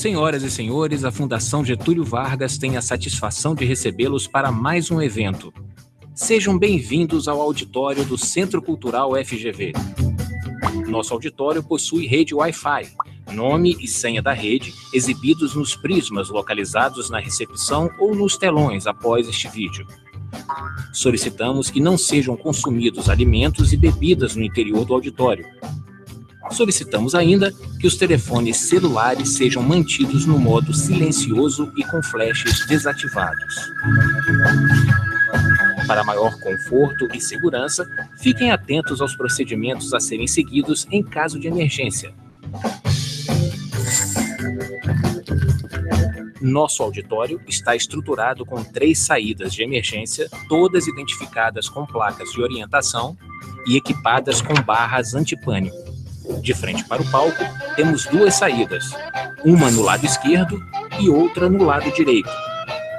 Senhoras e senhores, a Fundação Getúlio Vargas tem a satisfação de recebê-los para mais um evento. Sejam bem-vindos ao auditório do Centro Cultural FGV. Nosso auditório possui rede Wi-Fi, nome e senha da rede exibidos nos prismas localizados na recepção ou nos telões após este vídeo. Solicitamos que não sejam consumidos alimentos e bebidas no interior do auditório, solicitamos ainda que os telefones celulares sejam mantidos no modo silencioso e com flashes desativados. Para maior conforto e segurança, fiquem atentos aos procedimentos a serem seguidos em caso de emergência. Nosso auditório está estruturado com três saídas de emergência, todas identificadas com placas de orientação e equipadas com barras antipânico. De frente para o palco, temos duas saídas, uma no lado esquerdo e outra no lado direito.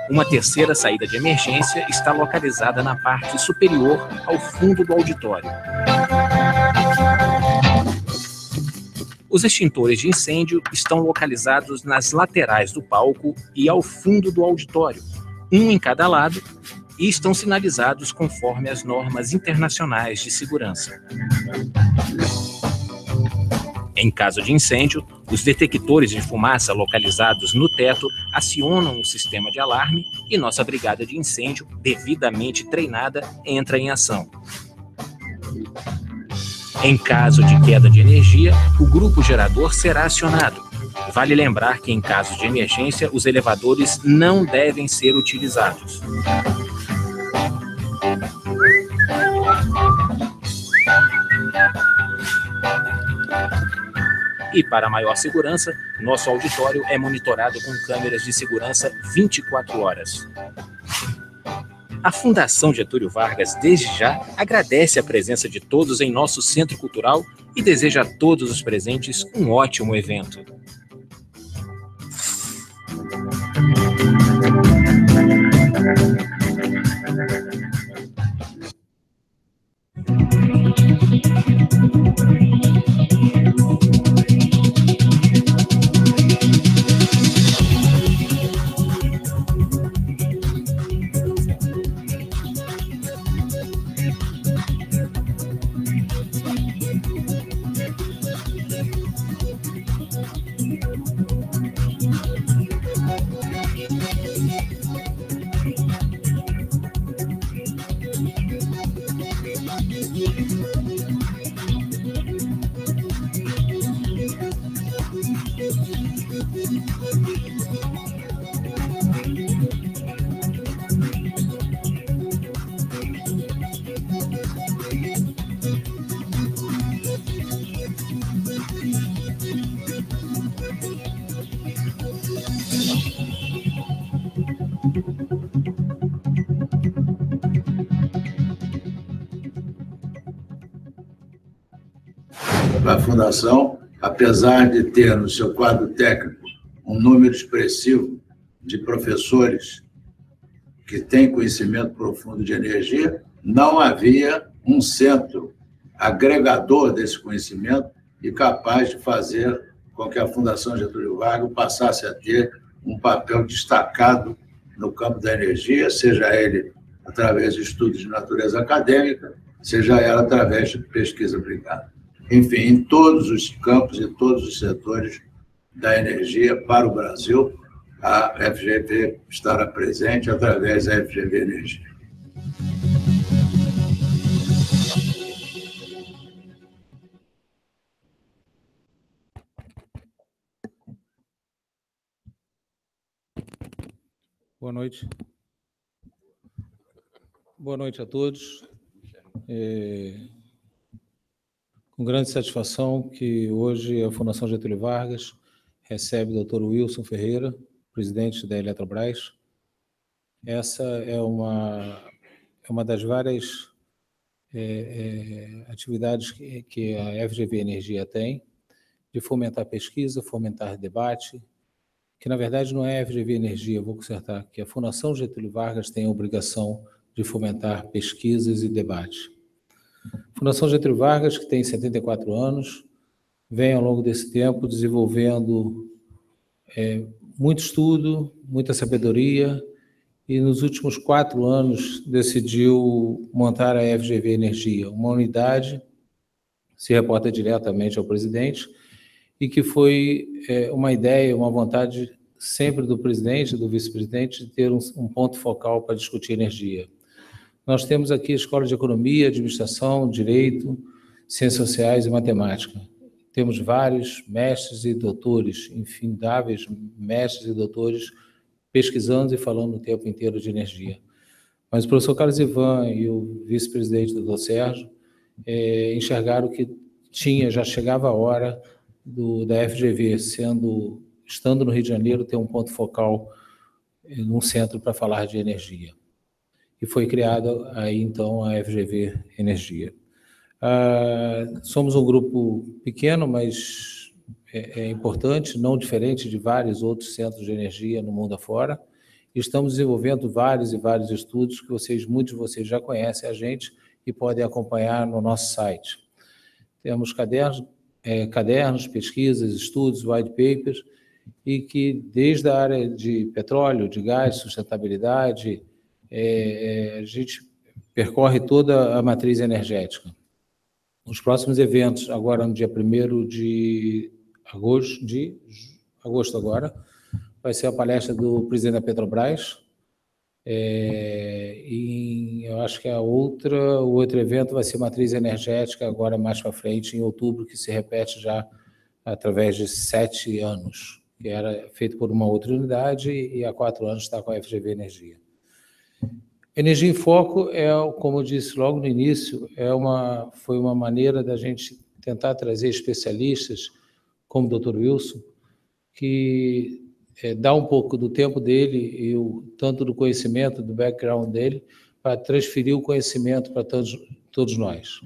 Uma terceira saída de emergência está localizada na parte superior ao fundo do auditório. Os extintores de incêndio estão localizados nas laterais do palco e ao fundo do auditório, um em cada lado, e estão sinalizados conforme as normas internacionais de segurança. Em caso de incêndio, os detectores de fumaça localizados no teto acionam o sistema de alarme e nossa brigada de incêndio, devidamente treinada, entra em ação. Em caso de queda de energia, o grupo gerador será acionado. Vale lembrar que, em caso de emergência, os elevadores não devem ser utilizados. E para maior segurança, nosso auditório é monitorado com câmeras de segurança 24 horas. A Fundação Getúlio Vargas, desde já, agradece a presença de todos em nosso centro cultural e deseja a todos os presentes um ótimo evento. Fundação, apesar de ter no seu quadro técnico um número expressivo de professores que têm conhecimento profundo de energia, não havia um centro agregador desse conhecimento e capaz de fazer com que a Fundação Getúlio Vargas passasse a ter um papel destacado no campo da energia, seja ele através de estudos de natureza acadêmica, seja ela através de pesquisa aplicada enfim, em todos os campos, em todos os setores da energia para o Brasil. A FGV estará presente através da FGV Energia. Boa noite. Boa noite a todos. É, com grande satisfação que hoje a Fundação Getúlio Vargas recebe o Dr. Wilson Ferreira, presidente da Eletrobras. Essa é uma, é uma das várias é, é, atividades que, que a FGV Energia tem, de fomentar pesquisa, fomentar debate, que na verdade não é a FGV Energia, vou consertar, que a Fundação Getúlio Vargas tem a obrigação de fomentar pesquisas e debate. Fundação Getúlio Vargas, que tem 74 anos, vem ao longo desse tempo desenvolvendo é, muito estudo, muita sabedoria, e nos últimos quatro anos decidiu montar a FGV Energia, uma unidade que se reporta diretamente ao presidente e que foi é, uma ideia, uma vontade sempre do presidente, do vice-presidente, de ter um, um ponto focal para discutir energia. Nós temos aqui a escola de economia, administração, direito, ciências sociais e matemática. Temos vários mestres e doutores, infindáveis mestres e doutores, pesquisando e falando o tempo inteiro de energia. Mas o professor Carlos Ivan e o vice-presidente, do doutor Sérgio, é, enxergaram que tinha, já chegava a hora do, da FGV, sendo, estando no Rio de Janeiro, ter um ponto focal é, num centro para falar de energia e foi criada aí então a FGV Energia. Ah, somos um grupo pequeno, mas é, é, importante, não diferente de vários outros centros de energia no mundo afora. Estamos desenvolvendo vários e vários estudos que vocês, muitos de vocês já conhecem a gente e podem acompanhar no nosso site. Temos cadernos, é, cadernos pesquisas, estudos, white papers, e que desde a área de petróleo, de gás, sustentabilidade, é, é, a gente percorre toda a matriz energética. Os próximos eventos, agora no dia 1 de agosto, de agosto agora, vai ser a palestra do presidente da Petrobras. É, e eu acho que a outra, o outro evento vai ser matriz energética agora mais para frente, em outubro, que se repete já através de sete anos, que era feito por uma outra unidade e há quatro anos está com a FGV Energia. Energia em Foco é, como eu disse logo no início, é uma, foi uma maneira da gente tentar trazer especialistas, como o Dr. Wilson, que é, dá um pouco do tempo dele e o, tanto do conhecimento, do background dele, para transferir o conhecimento para todos, todos nós.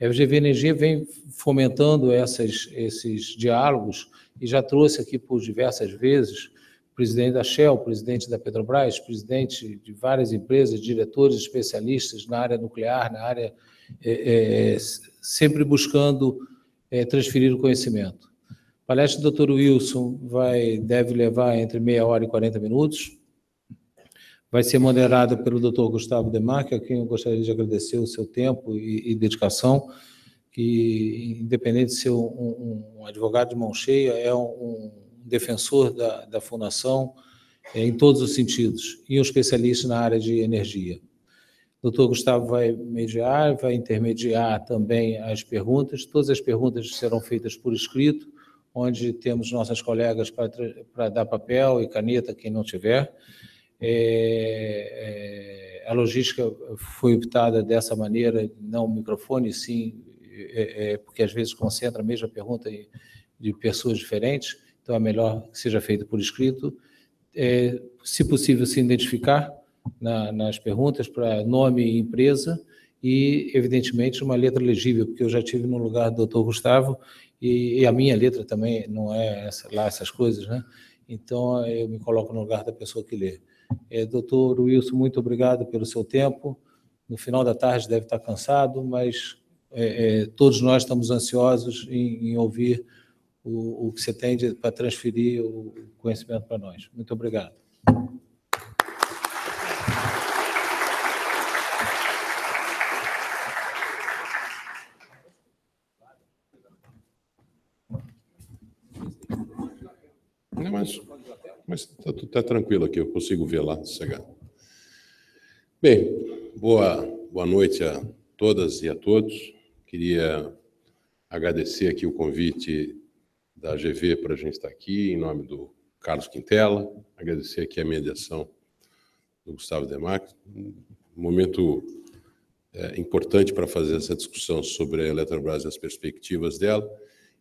A FGV Energia vem fomentando essas, esses diálogos e já trouxe aqui por diversas vezes presidente da Shell, presidente da Petrobras, presidente de várias empresas, diretores especialistas na área nuclear, na área é, é, sempre buscando é, transferir o conhecimento. A palestra do Dr. Wilson vai deve levar entre meia hora e 40 minutos. Vai ser moderada pelo Dr. Gustavo Demarque, a quem eu gostaria de agradecer o seu tempo e, e dedicação que, independente de ser um, um, um, advogado de mão cheia, é um, defensor da, da fundação eh, em todos os sentidos e um especialista na área de energia. O doutor Gustavo vai mediar, vai intermediar também as perguntas. Todas as perguntas serão feitas por escrito, onde temos nossas colegas para dar papel e caneta, quem não tiver. É, é, a logística foi optada dessa maneira, não microfone, sim, é, é, porque às vezes concentra a mesma pergunta de pessoas diferentes. Então é melhor que seja feito por escrito. É, se possível, se identificar na, nas perguntas para nome e empresa e, evidentemente, uma letra legível, porque eu já tive no lugar do Dr. Gustavo e, e a minha letra também não é essa, lá essas coisas, né? Então eu me coloco no lugar da pessoa que lê. É, doutor Wilson, muito obrigado pelo seu tempo. No final da tarde deve estar cansado, mas é, é, todos nós estamos ansiosos em, em ouvir o, o que você tem de, para transferir o conhecimento para nós. Muito obrigado. mas está tá tranquilo aqui, eu consigo ver lá, Bem, boa, boa noite a todas e a todos. Queria agradecer aqui o convite da GV para a gente estar aqui, em nome do Carlos Quintela, agradecer aqui a mediação do Gustavo Demarco. Um momento é, importante para fazer essa discussão sobre a Eletrobras e as perspectivas dela,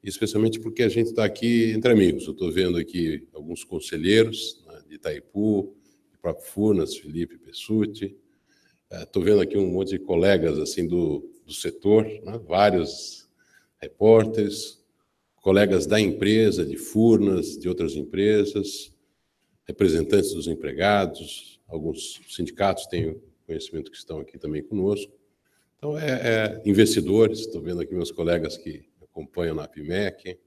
especialmente porque a gente está aqui entre amigos. Eu estou vendo aqui alguns conselheiros né, de Itaipu, de próprio Furnas, Felipe Pessuti. É, estou é, vendo aqui um monte de colegas assim do, do setor, né, vários repórteres, colegas da empresa, de Furnas, de outras empresas, representantes dos empregados, alguns sindicatos têm conhecimento que estão aqui também conosco. Então, é, é investidores, estou vendo aqui meus colegas que acompanham na PIMEC.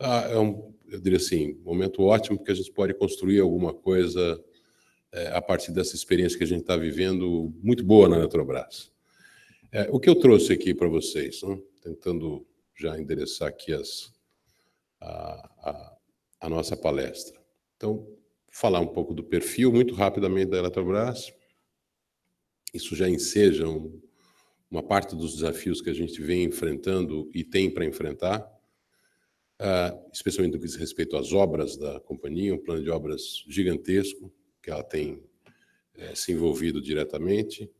Ah, é um, eu diria assim, momento ótimo, porque a gente pode construir alguma coisa é, a partir dessa experiência que a gente está vivendo, muito boa na Eletrobras. É, o que eu trouxe aqui para vocês, né? tentando já endereçar aqui as, a, a, a nossa palestra. Então, falar um pouco do perfil, muito rapidamente, da Eletrobras. Isso já enseja um, uma parte dos desafios que a gente vem enfrentando e tem para enfrentar, uh, especialmente no que diz respeito às obras da companhia, um plano de obras gigantesco que ela tem é, se envolvido diretamente.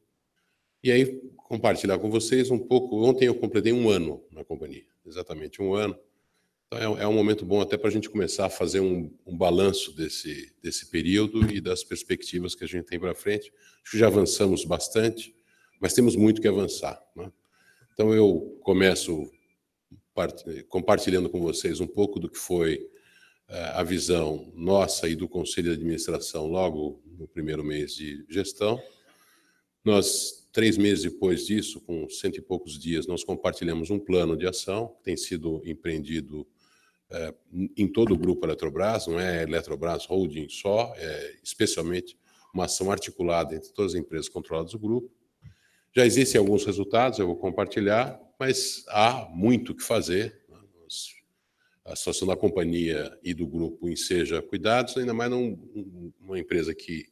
E aí, compartilhar com vocês um pouco. Ontem eu completei um ano na companhia, exatamente um ano. Então, é, é, um momento bom até para a gente começar a fazer um, um, balanço desse, desse período e das perspectivas que a gente tem para frente. Acho que já avançamos bastante, mas temos muito que avançar. Né? Então, eu começo compartilhando com vocês um pouco do que foi é, a visão nossa e do Conselho de Administração logo no primeiro mês de gestão. Nós, três meses depois disso, com cento e poucos dias, nós compartilhamos um plano de ação que tem sido empreendido é, em todo o grupo Eletrobras, não é Eletrobras Holding só, é especialmente uma ação articulada entre todas as empresas controladas do grupo. Já existem alguns resultados, eu vou compartilhar, mas há muito o que fazer. Né? A situação da companhia e do grupo enseja cuidados, ainda mais numa empresa que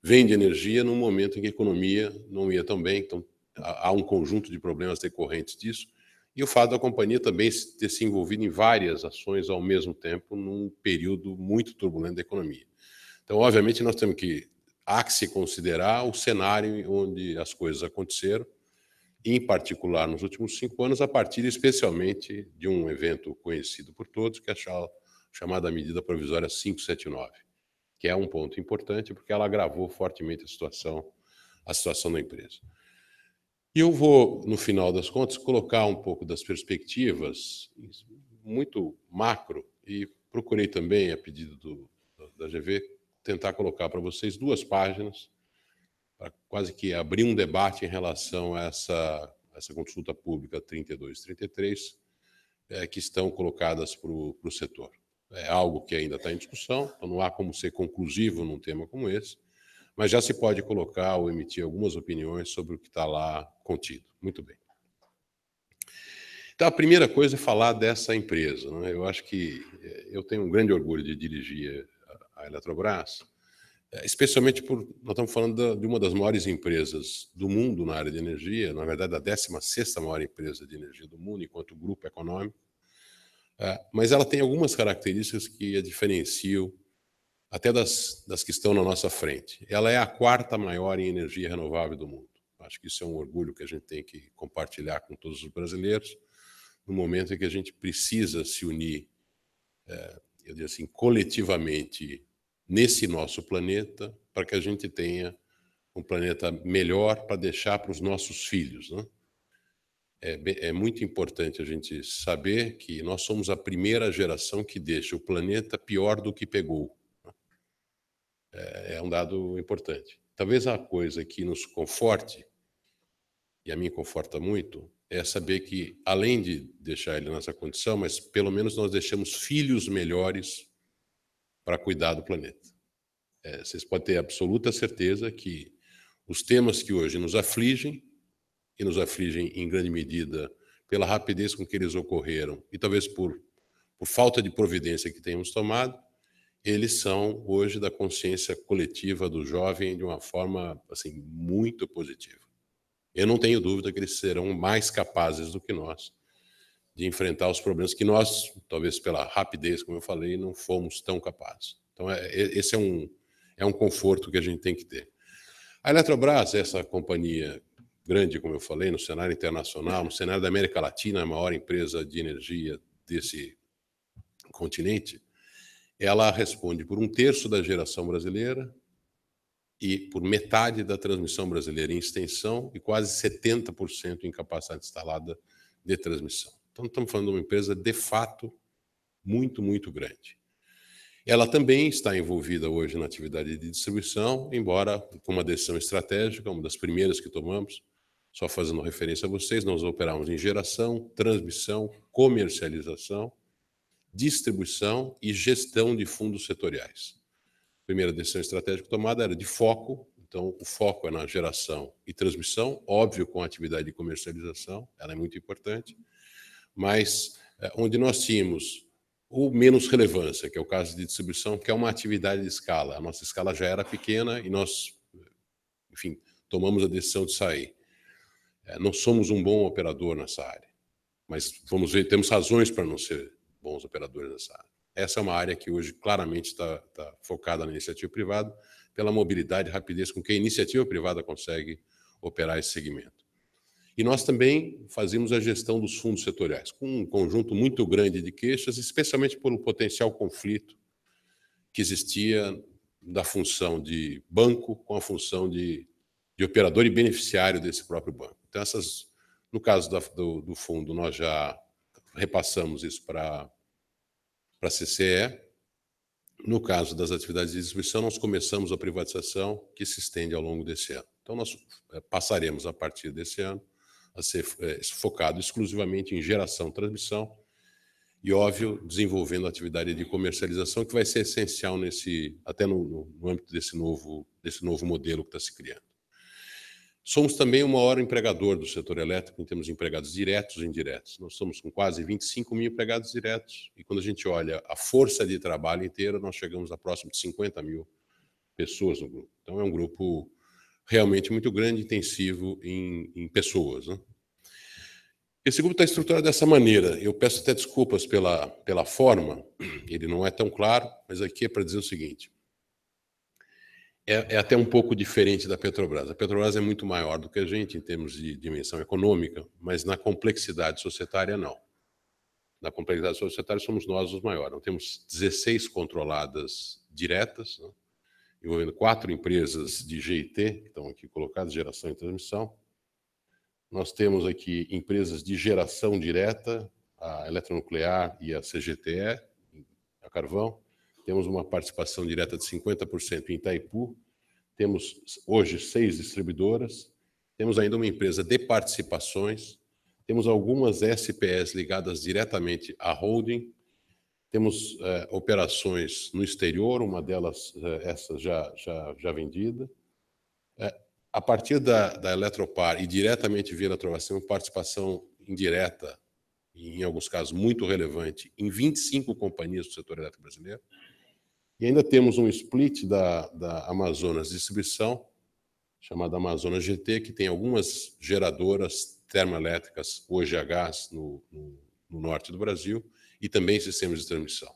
vende energia num momento em que a economia não ia tão bem. Então, há um conjunto de problemas decorrentes disso e o fato da companhia também ter se envolvido em várias ações ao mesmo tempo, num período muito turbulento da economia. Então, obviamente, nós temos que, há que se considerar o cenário onde as coisas aconteceram, em particular nos últimos cinco anos, a partir especialmente de um evento conhecido por todos, que é a chamada medida provisória 579, que é um ponto importante porque ela agravou fortemente a situação, a situação da empresa. E eu vou, no final das contas, colocar um pouco das perspectivas muito macro e procurei também, a pedido do, da GV, tentar colocar para vocês duas páginas para quase que abrir um debate em relação a essa, essa consulta pública 32, é, eh, que estão colocadas para o setor. É algo que ainda está em discussão, então não há como ser conclusivo num tema como esse, mas já se pode colocar ou emitir algumas opiniões sobre o que está lá contido. Muito bem. Então, a primeira coisa é falar dessa empresa. Né? Eu acho que eh, eu tenho um grande orgulho de dirigir a Eletrobras, eh, especialmente por nós estamos falando de uma das maiores empresas do mundo na área de energia, na verdade, a 16 maior empresa de energia do mundo, enquanto grupo econômico, eh, mas ela tem algumas características que a diferenciam até das, das que estão na nossa frente. Ela é a quarta maior em energia renovável do mundo. Acho que isso é um orgulho que a gente tem que compartilhar com todos os brasileiros, no momento em que a gente precisa se unir, é, eu diria assim, coletivamente nesse nosso planeta, para que a gente tenha um planeta melhor para deixar para os nossos filhos. Né? É, é, muito importante a gente saber que nós somos a primeira geração que deixa o planeta pior do que pegou. É, é, um dado importante. Talvez a coisa que nos conforte, e a mim conforta muito, é saber que, além de deixar ele nessa condição, mas pelo menos nós deixamos filhos melhores para cuidar do planeta. É, vocês podem ter absoluta certeza que os temas que hoje nos afligem, e nos afligem em grande medida pela rapidez com que eles ocorreram, e talvez por, por falta de providência que tenhamos tomado, eles são hoje da consciência coletiva do jovem de uma forma assim muito positiva. Eu não tenho dúvida que eles serão mais capazes do que nós de enfrentar os problemas que nós, talvez pela rapidez, como eu falei, não fomos tão capazes. Então, é, é esse é um, é um conforto que a gente tem que ter. A Eletrobras, essa companhia grande, como eu falei, no cenário internacional, no cenário da América Latina, a maior empresa de energia desse continente, ela responde por um terço da geração brasileira e por metade da transmissão brasileira em extensão e quase 70% em capacidade instalada de transmissão. Então, estamos falando de uma empresa, de fato, muito, muito grande. Ela também está envolvida hoje na atividade de distribuição, embora com uma decisão estratégica, uma das primeiras que tomamos, só fazendo referência a vocês, nós operamos em geração, transmissão, comercialização distribuição e gestão de fundos setoriais. A primeira decisão estratégica tomada era de foco, então o foco é na geração e transmissão, óbvio com a atividade de comercialização, ela é muito importante, mas eh, onde nós tínhamos o menos relevância, que é o caso de distribuição, que é uma atividade de escala. A nossa escala já era pequena e nós, enfim, tomamos a decisão de sair. Eh, não somos um bom operador nessa área, mas vamos ver, temos razões para não ser bons operadores nessa área. Essa é uma área que hoje claramente está, tá focada na iniciativa privada, pela mobilidade e rapidez com que a iniciativa privada consegue operar esse segmento. E nós também fazemos a gestão dos fundos setoriais, com um conjunto muito grande de queixas, especialmente pelo potencial conflito que existia da função de banco com a função de, de operador e beneficiário desse próprio banco. Então, essas, no caso da, do, do fundo, nós já repassamos isso para para a CCE. No caso das atividades de distribuição, nós começamos a privatização que se estende ao longo desse ano. Então, nós é, passaremos, a partir desse ano, a ser é, focado exclusivamente em geração, transmissão e, óbvio, desenvolvendo a atividade de comercialização, que vai ser essencial nesse, até no, no, no âmbito desse novo, desse novo modelo que está se criando. Somos também o maior empregador do setor elétrico em termos de empregados diretos e indiretos. Nós somos com quase 25 mil empregados diretos. E quando a gente olha a força de trabalho inteira, nós chegamos a próximo de 50 mil pessoas no grupo. Então, é um grupo realmente muito grande, intensivo em, em pessoas. Né? Esse grupo está estruturado dessa maneira. Eu peço até desculpas pela, pela forma, ele não é tão claro, mas aqui é para dizer o seguinte: é, é, até um pouco diferente da Petrobras. A Petrobras é muito maior do que a gente em termos de dimensão econômica, mas na complexidade societária, não. Na complexidade societária, somos nós os maiores. Nós temos 16 controladas diretas, né? envolvendo quatro empresas de GIT, que estão aqui colocadas, geração e transmissão. Nós temos aqui empresas de geração direta, a Eletronuclear e a CGTE, a Carvão temos uma participação direta de 50% em Itaipu, temos hoje seis distribuidoras, temos ainda uma empresa de participações, temos algumas SPS ligadas diretamente à holding, temos eh, operações no exterior, uma delas, eh, essa já, já, já vendida. Eh, a partir da, da Eletropar e diretamente via Eletrobras, temos participação indireta, em alguns casos muito relevante, em 25 companhias do setor elétrico brasileiro. E ainda temos um split da, da Amazonas Distribuição, chamada Amazonas GT, que tem algumas geradoras termoelétricas, hoje a gás, no, no, no norte do Brasil, e também sistemas de transmissão.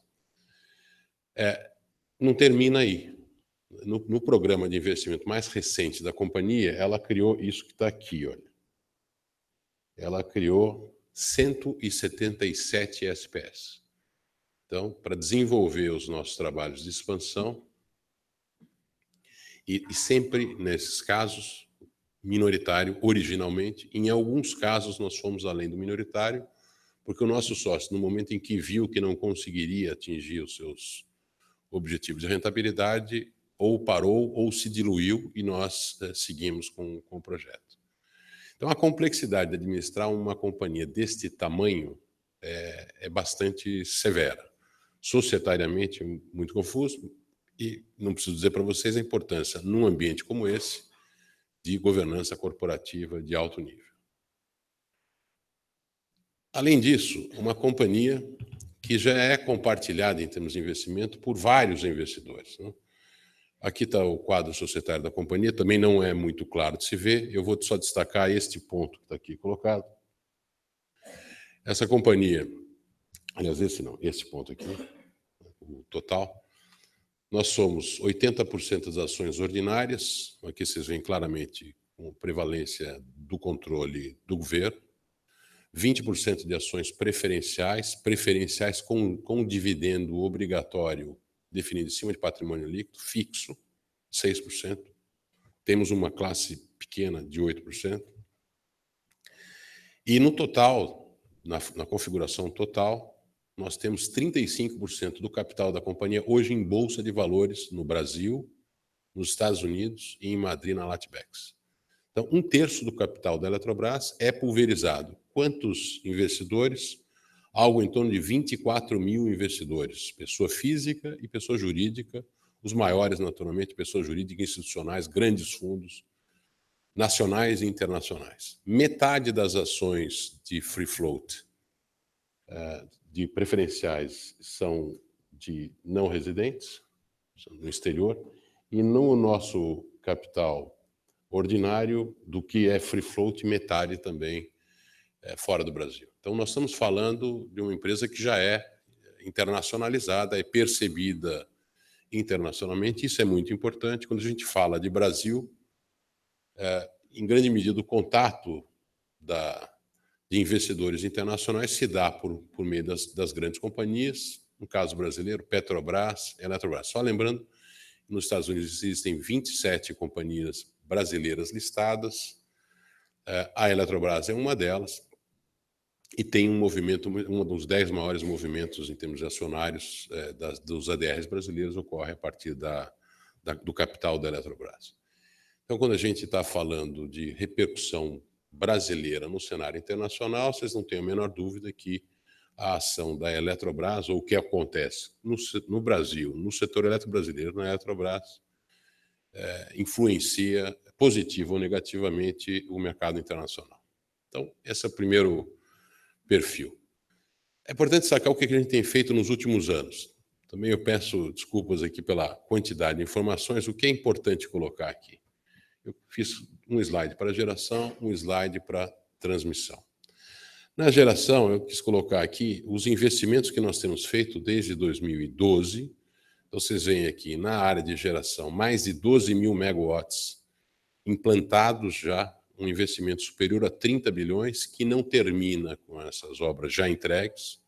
É, não termina aí. No, no, programa de investimento mais recente da companhia, ela criou isso que está aqui, olha. Ela criou 177 SPS. Então, para desenvolver os nossos trabalhos de expansão, e, e sempre nesses casos, minoritário originalmente, em alguns casos nós fomos além do minoritário, porque o nosso sócio, no momento em que viu que não conseguiria atingir os seus objetivos de rentabilidade, ou parou ou se diluiu e nós eh, seguimos com, com o projeto. Então, a complexidade de administrar uma companhia deste tamanho é, é bastante severa societariamente muito confuso e não preciso dizer para vocês a importância, num ambiente como esse, de governança corporativa de alto nível. Além disso, uma companhia que já é compartilhada em termos de investimento por vários investidores. Né? Aqui está o quadro societário da companhia, também não é muito claro de se ver, eu vou só destacar este ponto que está aqui colocado. Essa companhia aliás, esse não, esse ponto aqui, né? o total, nós somos 80% das ações ordinárias, aqui vocês veem claramente com prevalência do controle do governo, 20% de ações preferenciais, preferenciais com, com dividendo obrigatório definido em cima de patrimônio líquido, fixo, 6%. Temos uma classe pequena de 8%. E no total, na, na configuração total, nós temos 35% do capital da companhia hoje em bolsa de valores no Brasil, nos Estados Unidos e em Madrid, na Latbex. Então, um terço do capital da Eletrobras é pulverizado. Quantos investidores? Algo em torno de 24 mil investidores, pessoa física e pessoa jurídica, os maiores, naturalmente, pessoas jurídicas institucionais, grandes fundos, nacionais e internacionais. Metade das ações de free float eh, de preferenciais são de não residentes, no exterior, e no nosso capital ordinário, do que é free float, metade também é, fora do Brasil. Então, nós estamos falando de uma empresa que já é internacionalizada, é percebida internacionalmente, isso é muito importante. Quando a gente fala de Brasil, é, em grande medida, o contato da, de investidores internacionais se dá por, por meio das, das grandes companhias, no caso brasileiro, Petrobras, Eletrobras. Só lembrando, nos Estados Unidos existem 27 companhias brasileiras listadas, é, a Eletrobras é uma delas, e tem um movimento, um dos dez maiores movimentos em termos de acionários é, das, dos ADRs brasileiros ocorre a partir da, da, do capital da Eletrobras. Então, quando a gente está falando de repercussão brasileira no cenário internacional, vocês não têm a menor dúvida que a ação da Eletrobras, ou o que acontece no, no Brasil, no setor elétrico brasileiro, na Eletrobras, é, influencia positiva ou negativamente o mercado internacional. Então, esse é o primeiro perfil. É importante sacar o que a gente tem feito nos últimos anos. Também eu peço desculpas aqui pela quantidade de informações, o que é importante colocar aqui. Eu fiz um slide para geração, um slide para transmissão. Na geração, eu quis colocar aqui os investimentos que nós temos feito desde 2012. Então, vocês veem aqui na área de geração, mais de 12 mil megawatts implantados já, um investimento superior a 30 bilhões, que não termina com essas obras já entregues.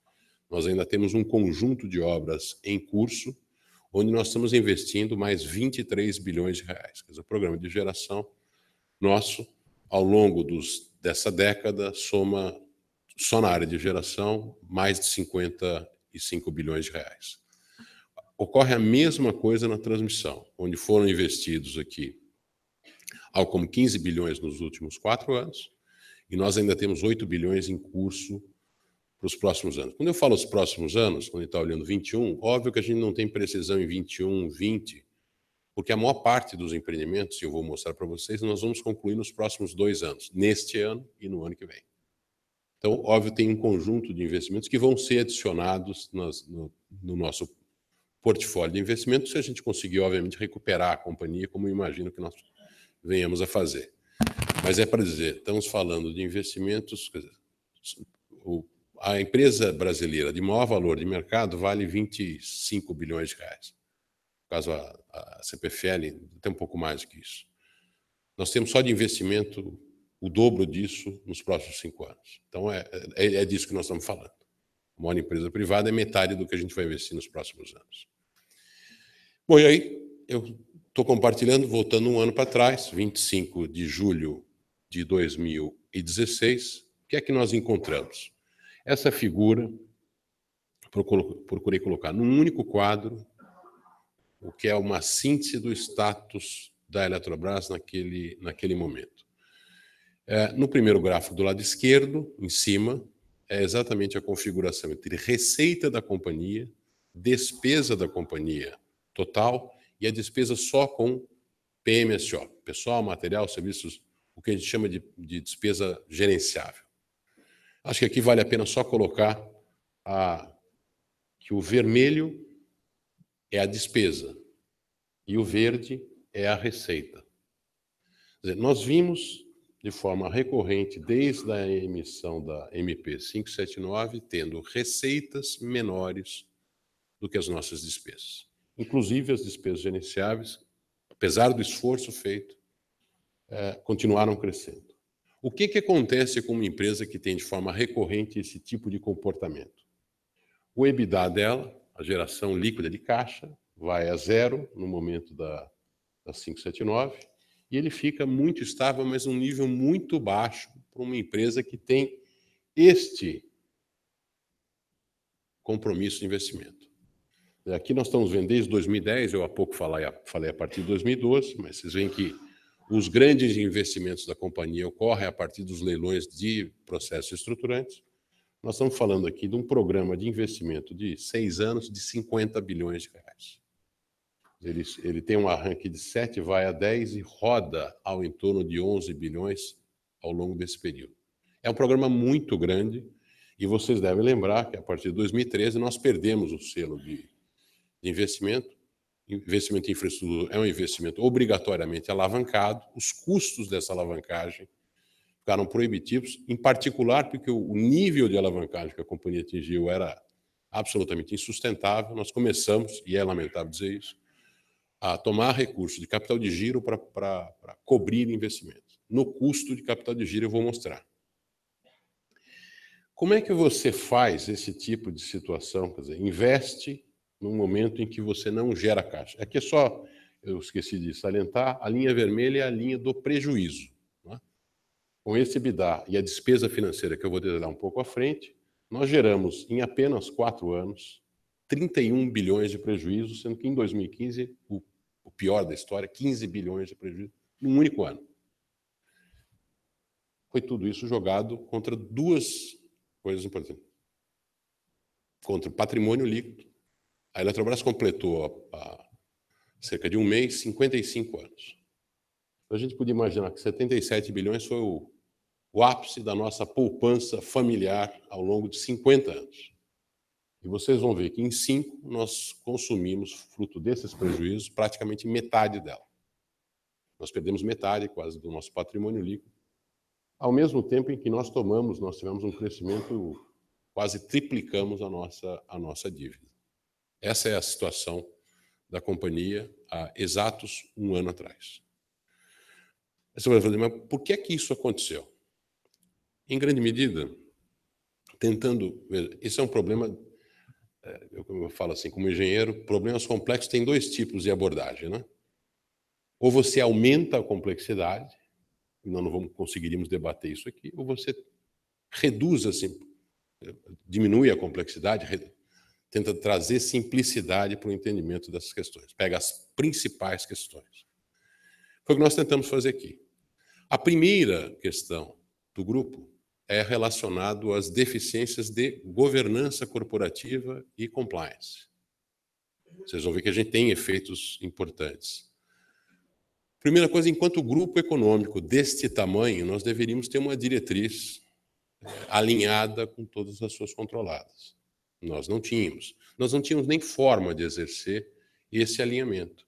Nós ainda temos um conjunto de obras em curso, onde nós estamos investindo mais 23 bilhões de reais. Quer dizer, o programa de geração nosso, ao longo dos, dessa década, soma, só na área de geração, mais de 55 bilhões de reais. Ocorre a mesma coisa na transmissão, onde foram investidos aqui algo como 15 bilhões nos últimos quatro anos, e nós ainda temos 8 bilhões em curso para os próximos anos. Quando eu falo os próximos anos, quando a gente está olhando 21, óbvio que a gente não tem precisão em 21, 20, porque a maior parte dos empreendimentos, e eu vou mostrar para vocês, nós vamos concluir nos próximos dois anos, neste ano e no ano que vem. Então, óbvio, tem um conjunto de investimentos que vão ser adicionados nas, no, no nosso portfólio de investimentos, se a gente conseguir, obviamente, recuperar a companhia, como imagino que nós venhamos a fazer. Mas é para dizer, estamos falando de investimentos, dizer, o a empresa brasileira de maior valor de mercado vale 25 bilhões de reais. No caso, a, a CPFL tem um pouco mais que isso. Nós temos só de investimento o dobro disso nos próximos cinco anos. Então, é, é, é disso que nós estamos falando. Uma maior empresa privada é metade do que a gente vai investir nos próximos anos. Bom, e aí, eu estou compartilhando, voltando um ano para trás, 25 de julho de 2016, o que é que nós encontramos? Essa figura, procurei colocar num único quadro, o que é uma síntese do status da Eletrobras naquele, naquele momento. É, no primeiro gráfico do lado esquerdo, em cima, é exatamente a configuração entre receita da companhia, despesa da companhia total e a despesa só com PMSO, pessoal, material, serviços, o que a gente chama de, de despesa gerenciável. Acho que aqui vale a pena só colocar a, que o vermelho é a despesa e o verde é a receita. Dizer, nós vimos de forma recorrente, desde a emissão da MP 579, tendo receitas menores do que as nossas despesas. Inclusive, as despesas gerenciáveis, apesar do esforço feito, eh, continuaram crescendo. O que, que acontece com uma empresa que tem de forma recorrente esse tipo de comportamento? O EBITDA dela, a geração líquida de caixa, vai a zero no momento da, da 579 e ele fica muito estável, mas um nível muito baixo para uma empresa que tem este compromisso de investimento. Aqui nós estamos vendo desde 2010, eu há pouco falei, falei a partir de 2012, mas vocês veem que os grandes investimentos da companhia ocorrem a partir dos leilões de processos estruturantes. Nós estamos falando aqui de um programa de investimento de seis anos de 50 bilhões de reais. Ele, ele tem um arranque de 7, vai a 10 e roda ao entorno de 11 bilhões ao longo desse período. É um programa muito grande e vocês devem lembrar que a partir de 2013 nós perdemos o selo de, de investimento investimento em infraestrutura é um investimento obrigatoriamente alavancado, os custos dessa alavancagem ficaram proibitivos, em particular porque o nível de alavancagem que a companhia atingiu era absolutamente insustentável. Nós começamos, e é lamentável dizer isso, a tomar recursos de capital de giro para cobrir investimentos. No custo de capital de giro, eu vou mostrar. Como é que você faz esse tipo de situação? Quer dizer, investe num momento em que você não gera caixa. Aqui é só, eu esqueci de salientar, a linha vermelha é a linha do prejuízo. Né? Com esse EBITDA e a despesa financeira que eu vou detalhar um pouco à frente, nós geramos em apenas quatro anos 31 bilhões de prejuízo, sendo que em 2015, o, o pior da história, 15 bilhões de prejuízo num único ano. Foi tudo isso jogado contra duas coisas importantes. Contra o patrimônio líquido a Eletrobras completou há cerca de um mês 55 anos. Então, a gente podia imaginar que 77 bilhões foi o, o ápice da nossa poupança familiar ao longo de 50 anos. E vocês vão ver que em cinco nós consumimos, fruto desses prejuízos, praticamente metade dela. Nós perdemos metade quase do nosso patrimônio líquido, ao mesmo tempo em que nós tomamos, nós tivemos um crescimento, quase triplicamos a nossa, a nossa dívida. Essa é a situação da companhia há exatos um ano atrás. Você vai fazer, mas por que é que isso aconteceu? Em grande medida, tentando. Esse é um problema. É, eu falo assim, como engenheiro, problemas complexos têm dois tipos de abordagem, né? Ou você aumenta a complexidade, e nós não vamos, conseguiríamos debater isso aqui, ou você reduz, assim, diminui a complexidade, tenta trazer simplicidade para o entendimento dessas questões. Pega as principais questões. Foi o que nós tentamos fazer aqui. A primeira questão do grupo é relacionado às deficiências de governança corporativa e compliance. Vocês vão ver que a gente tem efeitos importantes. Primeira coisa, enquanto grupo econômico deste tamanho, nós deveríamos ter uma diretriz é, alinhada com todas as suas controladas. Nós não tínhamos. Nós não tínhamos nem forma de exercer esse alinhamento,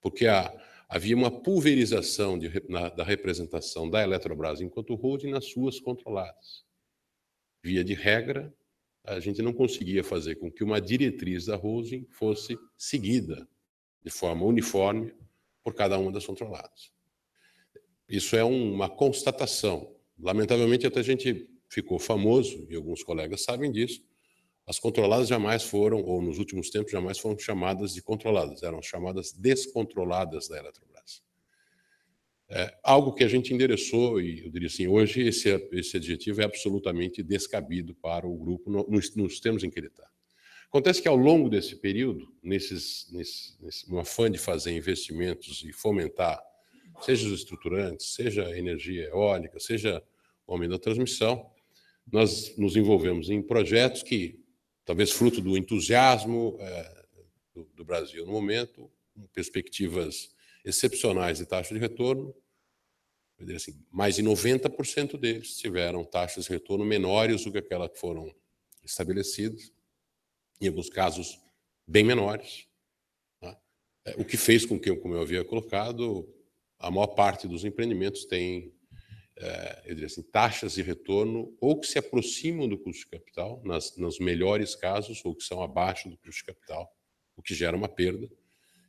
porque a, havia uma pulverização de, na, da representação da Eletrobras enquanto holding nas suas controladas. Via de regra, a gente não conseguia fazer com que uma diretriz da holding fosse seguida de forma uniforme por cada uma das controladas. Isso é uma constatação. Lamentavelmente, até a gente ficou famoso, e alguns colegas sabem disso, as controladas jamais foram, ou nos últimos tempos, jamais foram chamadas de controladas, eram chamadas descontroladas da Eletrobras. É, algo que a gente endereçou, e eu diria assim, hoje esse, esse adjetivo é absolutamente descabido para o grupo no, nos, nos termos em que ele está. Acontece que ao longo desse período, nesses, nesse, nesse, no afã de fazer investimentos e fomentar, seja os estruturantes, seja energia eólica, seja o aumento da transmissão, nós nos envolvemos em projetos que talvez fruto do entusiasmo é, do, do, Brasil no momento, com perspectivas excepcionais de taxa de retorno. Eu diria assim, mais de 90% deles tiveram taxas de retorno menores do que aquelas que foram estabelecidas, em alguns casos bem menores. Tá? É, o que fez com que, como eu havia colocado, a maior parte dos empreendimentos tem eh, eu diria assim, taxas de retorno ou que se aproximam do custo de capital, nas, nos melhores casos, ou que são abaixo do custo de capital, o que gera uma perda.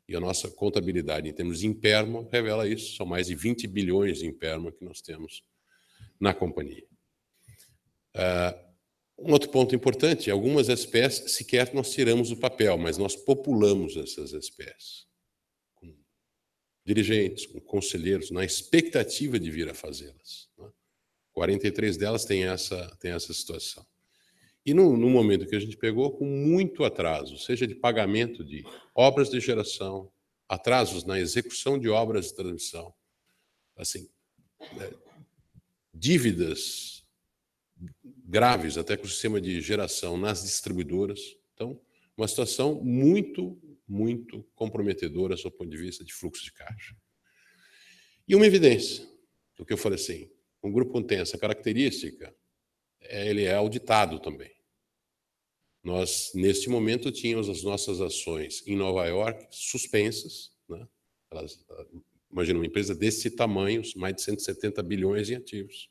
E a nossa contabilidade em termos de imperma revela isso. São mais de 20 bilhões de imperma que nós temos na companhia. Uh, um outro ponto importante, algumas espécies sequer nós tiramos o papel, mas nós populamos essas espécies dirigentes, com conselheiros, na expectativa de vir a fazê-las. 43 né? delas têm essa, têm essa situação. E no, no, momento que a gente pegou, com muito atraso, seja de pagamento de obras de geração, atrasos na execução de obras de transmissão, assim, né, dívidas graves até com o sistema de geração nas distribuidoras. Então, uma situação muito muito comprometedora do ponto de vista de fluxo de caixa. E uma evidência do que eu falei assim, um grupo quando tem essa característica, é, ele é auditado também. Nós, neste momento, tínhamos as nossas ações em Nova York suspensas. Né? Elas, imagina uma empresa desse tamanho, mais de 170 bilhões em ativos.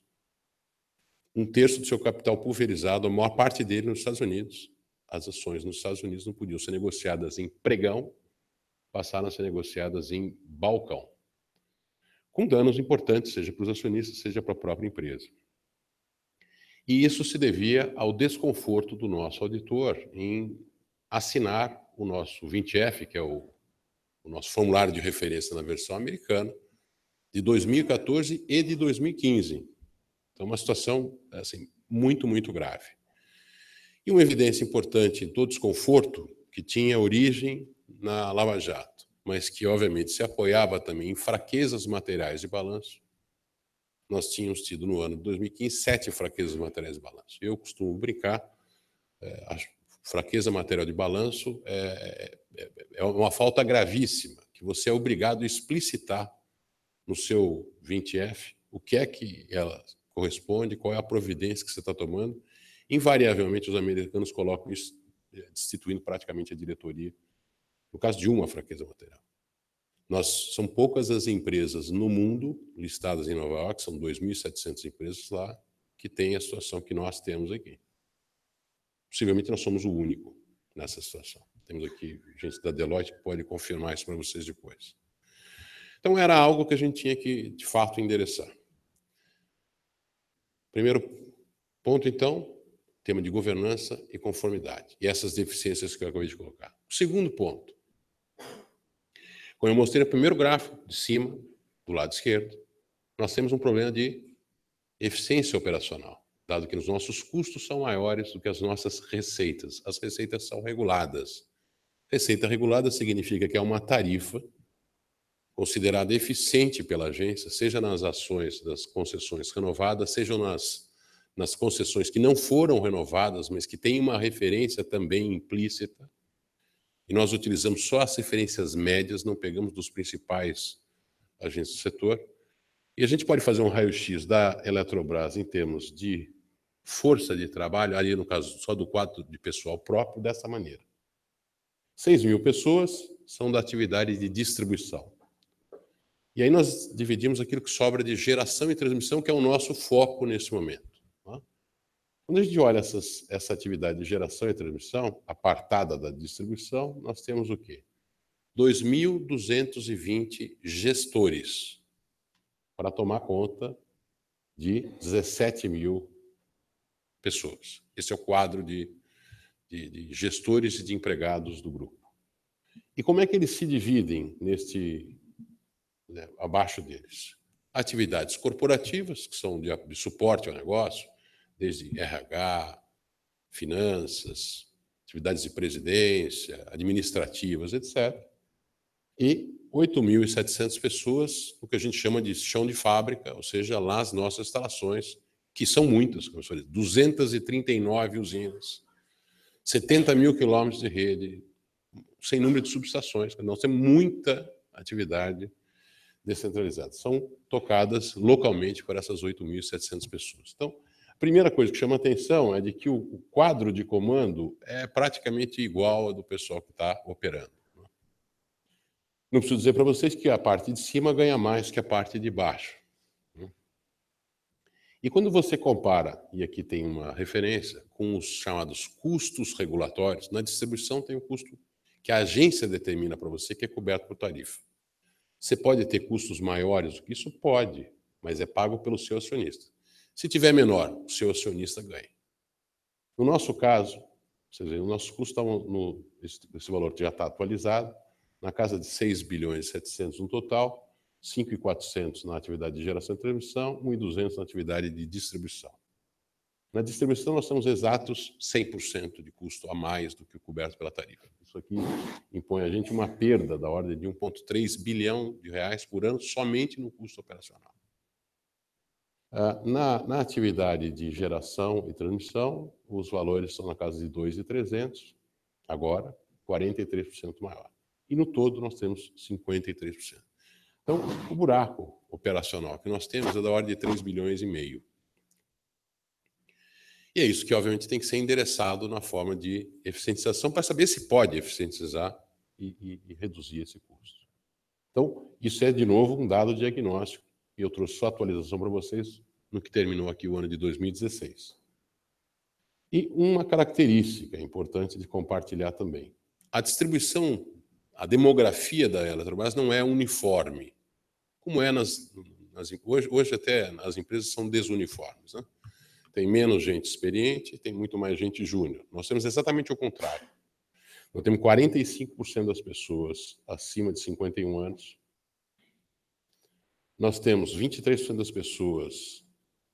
Um terço do seu capital pulverizado, a maior parte dele nos Estados Unidos as ações nos Estados Unidos não podiam ser negociadas em pregão, passaram a ser negociadas em balcão, com danos importantes, seja para os acionistas, seja para a própria empresa. E isso se devia ao desconforto do nosso auditor em assinar o nosso 20F, que é o, o nosso formulário de referência na versão americana, de 2014 e de 2015. Então, uma situação assim, muito, muito grave. E uma evidência importante em todo desconforto que tinha origem na Lava Jato, mas que, obviamente, se apoiava também em fraquezas materiais de balanço. Nós tínhamos tido, no ano de 2015, sete fraquezas materiais de balanço. Eu costumo brincar, é, a fraqueza material de balanço é, é, é, é uma falta gravíssima, que você é obrigado a explicitar no seu 20F o que é que ela corresponde, qual é a providência que você está tomando Invariavelmente, os americanos colocam isso, é, destituindo praticamente a diretoria, no caso de uma fraqueza material. Nós, são poucas as empresas no mundo, listadas em Nova York, são 2.700 empresas lá, que têm a situação que nós temos aqui. Possivelmente nós somos o único nessa situação. Temos aqui gente da Deloitte que pode confirmar isso para vocês depois. Então, era algo que a gente tinha que, de fato, endereçar. Primeiro ponto, então, tema de governança e conformidade, e essas deficiências que eu acabei de colocar. O segundo ponto, como eu mostrei no primeiro gráfico de cima, do lado esquerdo, nós temos um problema de eficiência operacional, dado que os nossos custos são maiores do que as nossas receitas. As receitas são reguladas. Receita regulada significa que é uma tarifa considerada eficiente pela agência, seja nas ações das concessões renovadas, seja nas nas concessões que não foram renovadas, mas que tem uma referência também implícita, e nós utilizamos só as referências médias, não pegamos dos principais agentes do setor. E a gente pode fazer um raio-x da Eletrobras em termos de força de trabalho, ali no caso só do quadro de pessoal próprio, dessa maneira. 6 mil pessoas são da atividade de distribuição. E aí nós dividimos aquilo que sobra de geração e transmissão, que é o nosso foco nesse momento. Quando a gente olha essas, essa atividade de geração e transmissão, apartada da distribuição, nós temos o quê? 2.220 gestores para tomar conta de 17 mil pessoas. Esse é o quadro de, de, de gestores e de empregados do grupo. E como é que eles se dividem neste né, abaixo deles? Atividades corporativas, que são de, de suporte ao negócio, desde RH, finanças, atividades de presidência, administrativas, etc. E 8.700 pessoas no que a gente chama de chão de fábrica, ou seja, lá as nossas instalações, que são muitas, como eu falei, 239 usinas, 70 mil quilômetros de rede, sem número de subestações, nós temos muita atividade descentralizada. São tocadas localmente por essas 8.700 pessoas. Então, Primeira coisa que chama atenção é de que o quadro de comando é praticamente igual ao do pessoal que está operando. Né? Não preciso dizer para vocês que a parte de cima ganha mais que a parte de baixo. Né? E quando você compara, e aqui tem uma referência, com os chamados custos regulatórios, na distribuição tem o um custo que a agência determina para você que é coberto por tarifa. Você pode ter custos maiores do que isso? Pode, mas é pago pelo seu acionista. Se tiver menor, o seu acionista ganha. No nosso caso, vocês veem, o nosso custo está no, esse valor já está atualizado, na casa de 6 bilhões e 700 no total, 5,400 na atividade de geração e transmissão, 1,200 na atividade de distribuição. Na distribuição, nós temos exatos 100% de custo a mais do que o coberto pela tarifa. Isso aqui impõe a gente uma perda da ordem de 1,3 bilhão de reais por ano somente no custo operacional. Ah, na, na, atividade de geração e transmissão, os valores são na casa de 2,300, agora 43% maior. E no todo nós temos 53%. Então, o buraco operacional que nós temos é da ordem de 3 bilhões e meio. E é isso que, obviamente, tem que ser endereçado na forma de eficientização para saber se pode eficientizar e, e, e reduzir esse custo. Então, isso é, de novo, um dado diagnóstico e eu trouxe só atualização para vocês no que terminou aqui o ano de 2016. E uma característica importante de compartilhar também. A distribuição, a demografia da Eletrobras não é uniforme, como é nas... nas hoje, hoje até as empresas são desuniformes. Né? Tem menos gente experiente, tem muito mais gente júnior. Nós temos exatamente o contrário. Nós temos 45% das pessoas acima de 51 anos nós temos 23% das pessoas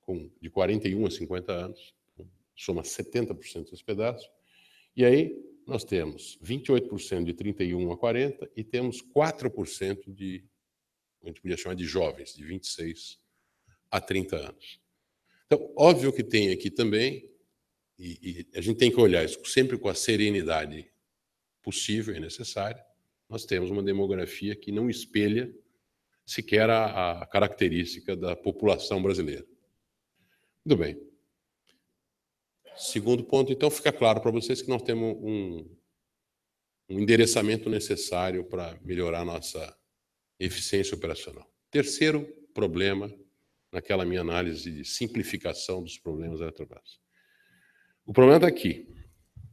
com, de 41 a 50 anos, né, soma 70% desse pedaço, e aí nós temos 28% de 31 a 40 e temos 4% de, a gente podia chamar de jovens, de 26 a 30 anos. Então, óbvio que tem aqui também, e, e a gente tem que olhar isso sempre com a serenidade possível e necessária, nós temos uma demografia que não espelha sequer a, a característica da população brasileira. Muito bem. Segundo ponto, então, fica claro para vocês que nós temos um, um endereçamento necessário para melhorar a nossa eficiência operacional. Terceiro problema, naquela minha análise de simplificação dos problemas da Eletrobras. O problema está aqui.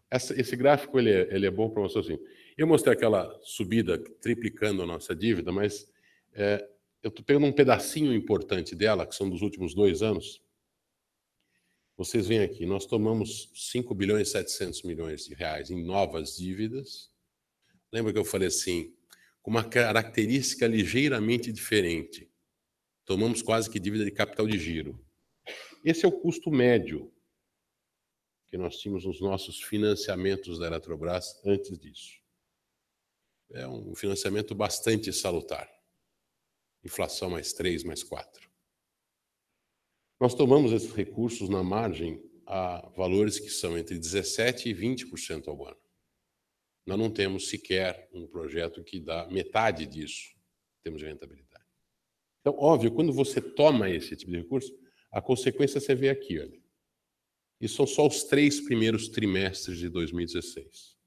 Essa, esse gráfico ele é, ele é bom para mostrar assim. Eu mostrei aquela subida triplicando a nossa dívida, mas é, eu estou pegando um pedacinho importante dela, que são dos últimos dois anos. Vocês veem aqui, nós tomamos 5 bilhões e 700 milhões de reais em novas dívidas. Lembra que eu falei assim, com uma característica ligeiramente diferente. Tomamos quase que dívida de capital de giro. Esse é o custo médio que nós tínhamos nos nossos financiamentos da Eletrobras antes disso. É um financiamento bastante salutar inflação mais 3, mais 4. Nós tomamos esses recursos na margem a valores que são entre 17% e 20% ao ano. Nós não temos sequer um projeto que dá metade disso em termos de rentabilidade. Então, óbvio, quando você toma esse tipo de recurso, a consequência você vê aqui, olha. Isso são só os três primeiros trimestres de 2016.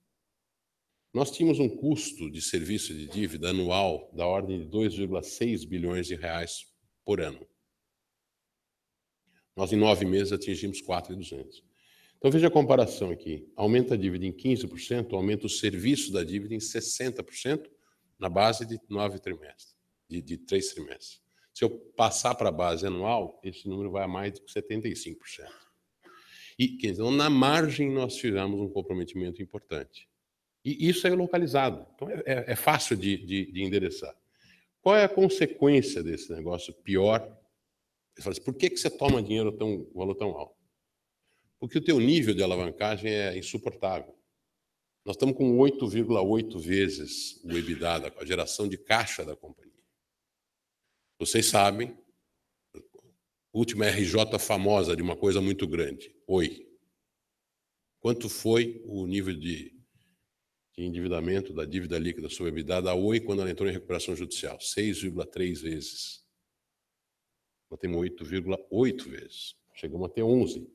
Nós tínhamos um custo de serviço de dívida anual da ordem de 2,6 bilhões de reais por ano. Nós, em nove meses, atingimos 4,200. Então, veja a comparação aqui. Aumenta a dívida em 15%, aumenta o serviço da dívida em 60%, na base de nove trimestres, de, de três trimestres. Se eu passar para a base anual, esse número vai a mais de 75%. E, então, na margem, nós fizemos um comprometimento importante. E isso é localizado. Então é, é, é fácil de, de, de, endereçar. Qual é a consequência desse negócio pior? Você fala assim, por que, que você toma dinheiro tão valor tão alto? Porque o teu nível de alavancagem é insuportável. Nós estamos com 8,8 vezes o EBITDA, a geração de caixa da companhia. Vocês sabem, última RJ famosa de uma coisa muito grande, Oi. Quanto foi o nível de de endividamento da dívida líquida sobre a EBITDA da Oi quando ela entrou em recuperação judicial, 6,3 vezes. Nós temos 8,8 vezes. Chegamos até 11.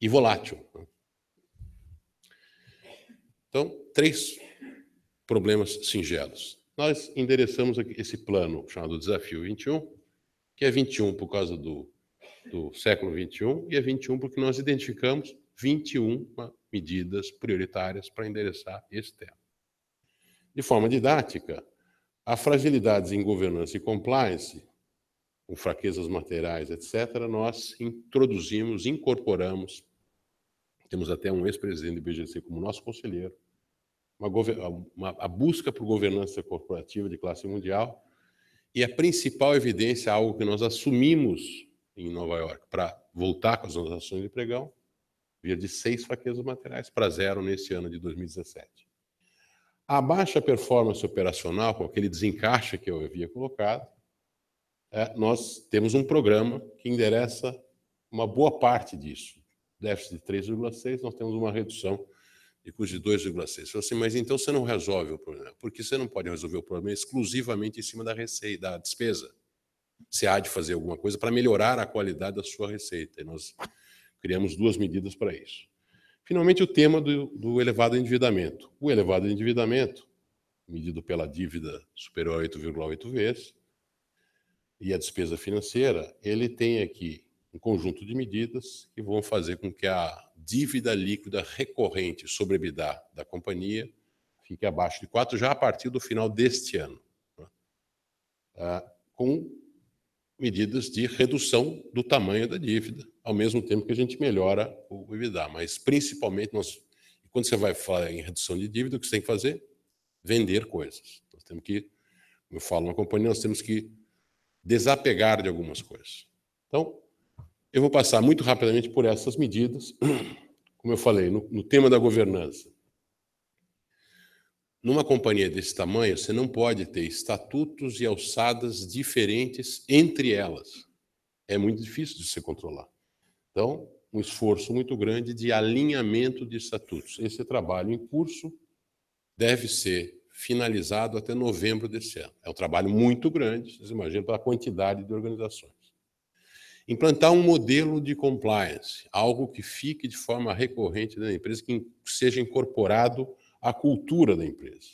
E volátil. Né? Então, três problemas singelos. Nós endereçamos esse plano chamado Desafio 21, que é 21 por causa do, do século 21 e é 21 porque nós identificamos 21 medidas prioritárias para endereçar esse tema. De forma didática, há fragilidades em governança e compliance, com fraquezas materiais, etc., nós introduzimos, incorporamos, temos até um ex-presidente do BGC como nosso conselheiro, uma, uma, a busca por governança corporativa de classe mundial e a principal evidência, algo que nós assumimos em Nova York para voltar com as nossas ações de pregão, via de seis fraquezas materiais para zero nesse ano de 2017. A baixa performance operacional, com aquele desencaixe que eu havia colocado, é, nós temos um programa que endereça uma boa parte disso. Déficit de 3,6, nós temos uma redução de custo de 2,6. Falei assim, mas então você não resolve o problema, porque você não pode resolver o problema exclusivamente em cima da receita, da despesa. Você há de fazer alguma coisa para melhorar a qualidade da sua receita. E nós Criamos duas medidas para isso. Finalmente, o tema do, do elevado endividamento. O elevado endividamento, medido pela dívida superior a 8,8 vezes, e a despesa financeira, ele tem aqui um conjunto de medidas que vão fazer com que a dívida líquida recorrente sobre EBITDA da companhia fique abaixo de 4 já a partir do final deste ano, né? ah, com medidas de redução do tamanho da dívida, ao mesmo tempo que a gente melhora o EBITDA. Mas, principalmente, nós, quando você vai falar em redução de dívida, o que você tem que fazer? Vender coisas. Nós temos que, como eu falo na companhia, nós temos que desapegar de algumas coisas. Então, eu vou passar muito rapidamente por essas medidas. Como eu falei, no, no tema da governança, numa companhia desse tamanho, você não pode ter estatutos e alçadas diferentes entre elas. É muito difícil de se controlar. Então, um esforço muito grande de alinhamento de estatutos. Esse trabalho em curso deve ser finalizado até novembro desse ano. É um trabalho muito grande, vocês imaginam, pela quantidade de organizações. Implantar um modelo de compliance, algo que fique de forma recorrente na empresa, que seja incorporado a cultura da empresa.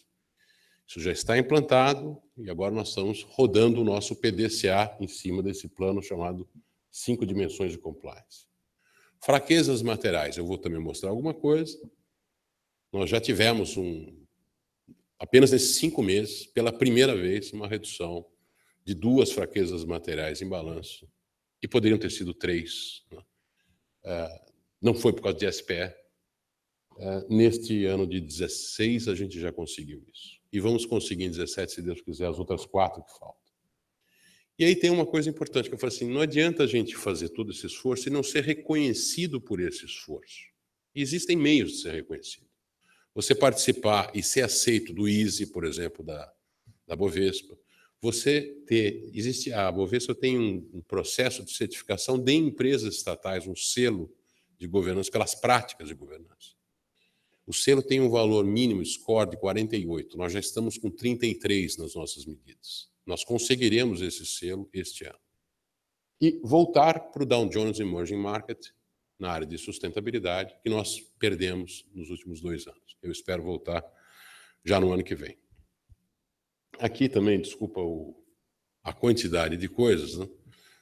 Isso já está implantado e agora nós estamos rodando o nosso PDCA em cima desse plano chamado Cinco Dimensões de Compliance. Fraquezas materiais, eu vou também mostrar alguma coisa. Nós já tivemos um, apenas nesses cinco meses, pela primeira vez, uma redução de duas fraquezas materiais em balanço, e poderiam ter sido três. Né? Ah, não foi por causa de SPE, ah, neste ano de 16, a gente já conseguiu isso. E vamos conseguir em 17, se Deus quiser, as outras quatro que faltam. E aí tem uma coisa importante que eu falo assim: não adianta a gente fazer todo esse esforço e não ser reconhecido por esse esforço. E existem meios de ser reconhecido. Você participar e ser aceito do ISE, por exemplo, da, da Bovespa. Você ter. Existe, a Bovespa tem um, um processo de certificação de empresas estatais, um selo de governança, pelas práticas de governança. O selo tem um valor mínimo score de 48, nós já estamos com 33 nas nossas medidas. Nós conseguiremos esse selo este ano. E voltar para o Dow Jones Emerging Market na área de sustentabilidade, que nós perdemos nos últimos dois anos. Eu espero voltar já no ano que vem. Aqui também, desculpa o, a quantidade de coisas, né?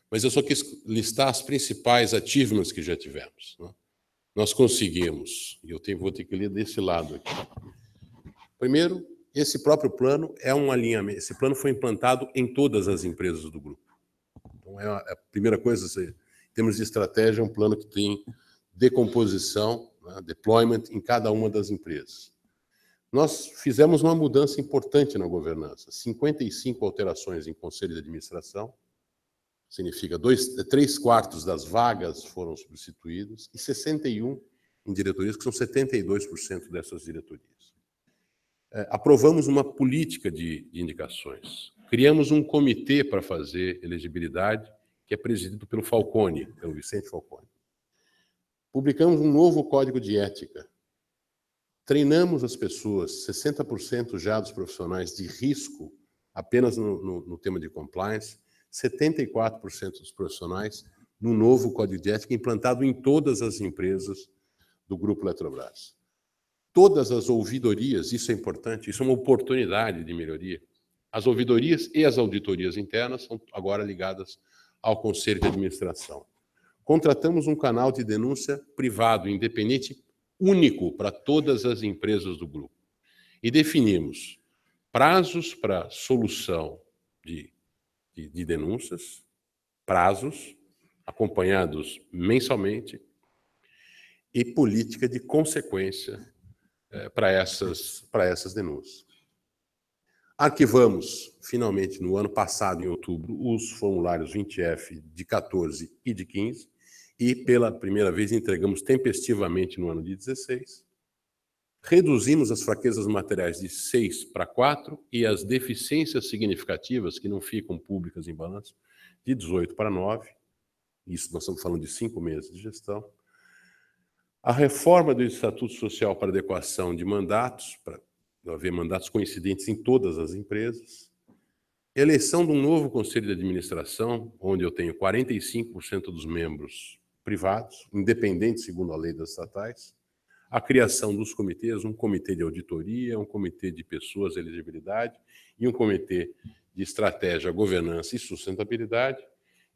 mas eu só quis listar as principais achievements que já tivemos. Né? nós conseguimos, e eu vou ter que ler desse lado aqui. Primeiro, esse próprio plano é um alinhamento, esse plano foi implantado em todas as empresas do grupo. Então, é a é primeira coisa, em termos de estratégia, é um plano que tem decomposição, né, deployment em cada uma das empresas. Nós fizemos uma mudança importante na governança, 55 alterações em conselho de administração, significa dois, três quartos das vagas foram substituídas e 61 em diretorias, que são 72% dessas diretorias. É, aprovamos uma política de, de indicações. Criamos um comitê para fazer elegibilidade, que é presidido pelo Falcone, pelo Vicente Falcone. Publicamos um novo código de ética. Treinamos as pessoas, 60% já dos profissionais de risco, apenas no, no, no tema de compliance, 74% dos profissionais no novo código de ética implantado em todas as empresas do grupo Eletrobras. Todas as ouvidorias, isso é importante, isso é uma oportunidade de melhoria. As ouvidorias e as auditorias internas são agora ligadas ao conselho de administração. Contratamos um canal de denúncia privado, independente, único para todas as empresas do grupo. E definimos prazos para solução de de, de denúncias, prazos, acompanhados mensalmente, e política de consequência é, eh, para essas, essas denúncias. Arquivamos, finalmente, no ano passado, em outubro, os formulários 20F de 14 e de 15, e pela primeira vez entregamos tempestivamente no ano de 16 reduzimos as fraquezas materiais de 6 para 4 e as deficiências significativas, que não ficam públicas em balanço, de 18 para 9. Isso nós estamos falando de 5 meses de gestão. A reforma do Estatuto Social para adequação de mandatos, para haver mandatos coincidentes em todas as empresas. Eleição de um novo conselho de administração, onde eu tenho 45% dos membros privados, independentes segundo a lei das estatais a criação dos comitês, um comitê de auditoria, um comitê de pessoas, elegibilidade e um comitê de estratégia, governança e sustentabilidade.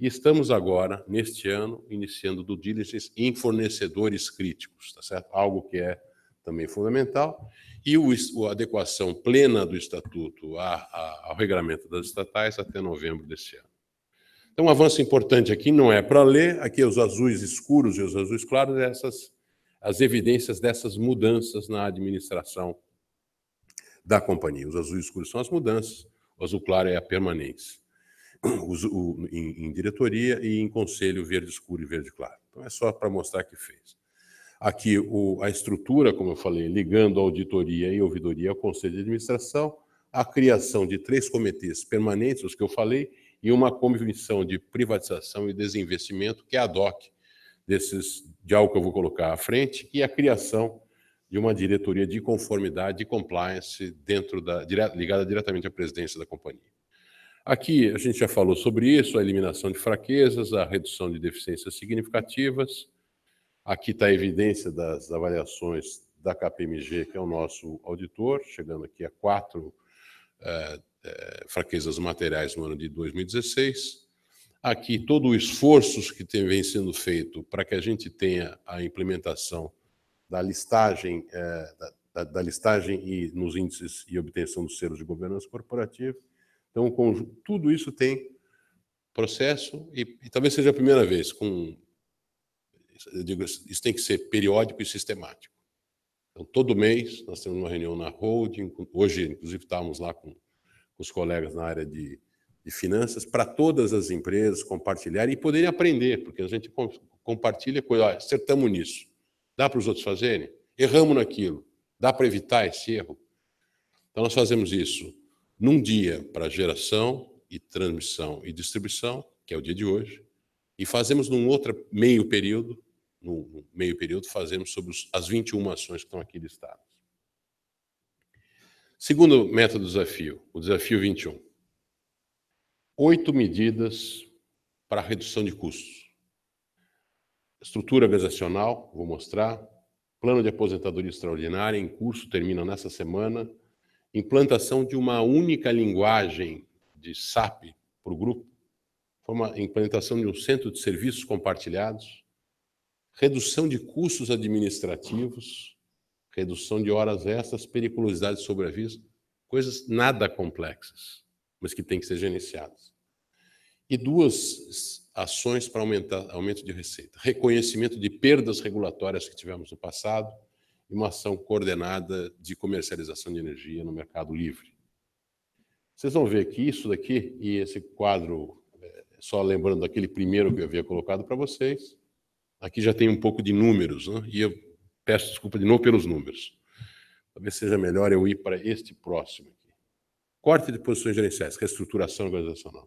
E estamos agora, neste ano, iniciando do diligence em fornecedores críticos, tá certo? Algo que é também fundamental. E o, a adequação plena do estatuto a, a, ao regulamento das estatais até novembro deste ano. Então, um avanço importante aqui não é para ler, aqui é os azuis escuros e os azuis claros, é essas as evidências dessas mudanças na administração da companhia. Os azuis escuros são as mudanças, o azul claro é a permanência. Os, em, em, diretoria e em conselho verde escuro e verde claro. Então é só para mostrar que fez. Aqui o, a estrutura, como eu falei, ligando a auditoria e ouvidoria ao conselho de administração, a criação de três comitês permanentes, os que eu falei, e uma comissão de privatização e desinvestimento, que é a DOC, desses, de algo que eu vou colocar à frente, e é a criação de uma diretoria de conformidade e compliance dentro da, ligada diretamente à presidência da companhia. Aqui a gente já falou sobre isso, a eliminação de fraquezas, a redução de deficiências significativas. Aqui está a evidência das avaliações da KPMG, que é o nosso auditor, chegando aqui a quatro eh, eh, fraquezas materiais no ano de 2016 aqui todo o esforço que vem sendo feito para que a gente tenha a implementação da listagem, é, da, da, listagem e nos índices e obtenção dos selos de governança corporativa. Então, com, tudo isso tem processo e, e, talvez seja a primeira vez com digo, isso tem que ser periódico e sistemático. Então, todo mês nós temos uma reunião na holding. Hoje, inclusive, estávamos lá com, com os colegas na área de de finanças para todas as empresas compartilharem e poderem aprender, porque a gente compartilha coisas. olha, acertamos nisso, dá para os outros fazerem? Erramos naquilo, dá para evitar esse erro? Então, nós fazemos isso num dia para geração e transmissão e distribuição, que é o dia de hoje, e fazemos num outro meio período, no meio período, fazemos sobre as 21 ações que estão aqui listadas. Segundo método do desafio, o desafio 21 oito medidas para redução de custos. Estrutura organizacional, vou mostrar. Plano de aposentadoria extraordinária em curso, termina nessa semana. Implantação de uma única linguagem de SAP para o grupo. Foi uma implantação de um centro de serviços compartilhados. Redução de custos administrativos. Redução de horas extras, periculosidade sobre sobreaviso. Coisas nada complexas mas que têm que ser gerenciadas. E duas ações para aumentar aumento de receita: reconhecimento de perdas regulatórias que tivemos no passado e uma ação coordenada de comercialização de energia no mercado livre. Vocês vão ver que isso daqui e esse quadro, é, só lembrando daquele primeiro que eu havia colocado para vocês, aqui já tem um pouco de números, né? e eu peço desculpa de novo pelos números. Talvez seja melhor eu ir para este próximo. Corte de posições gerenciais, reestruturação é organizacional.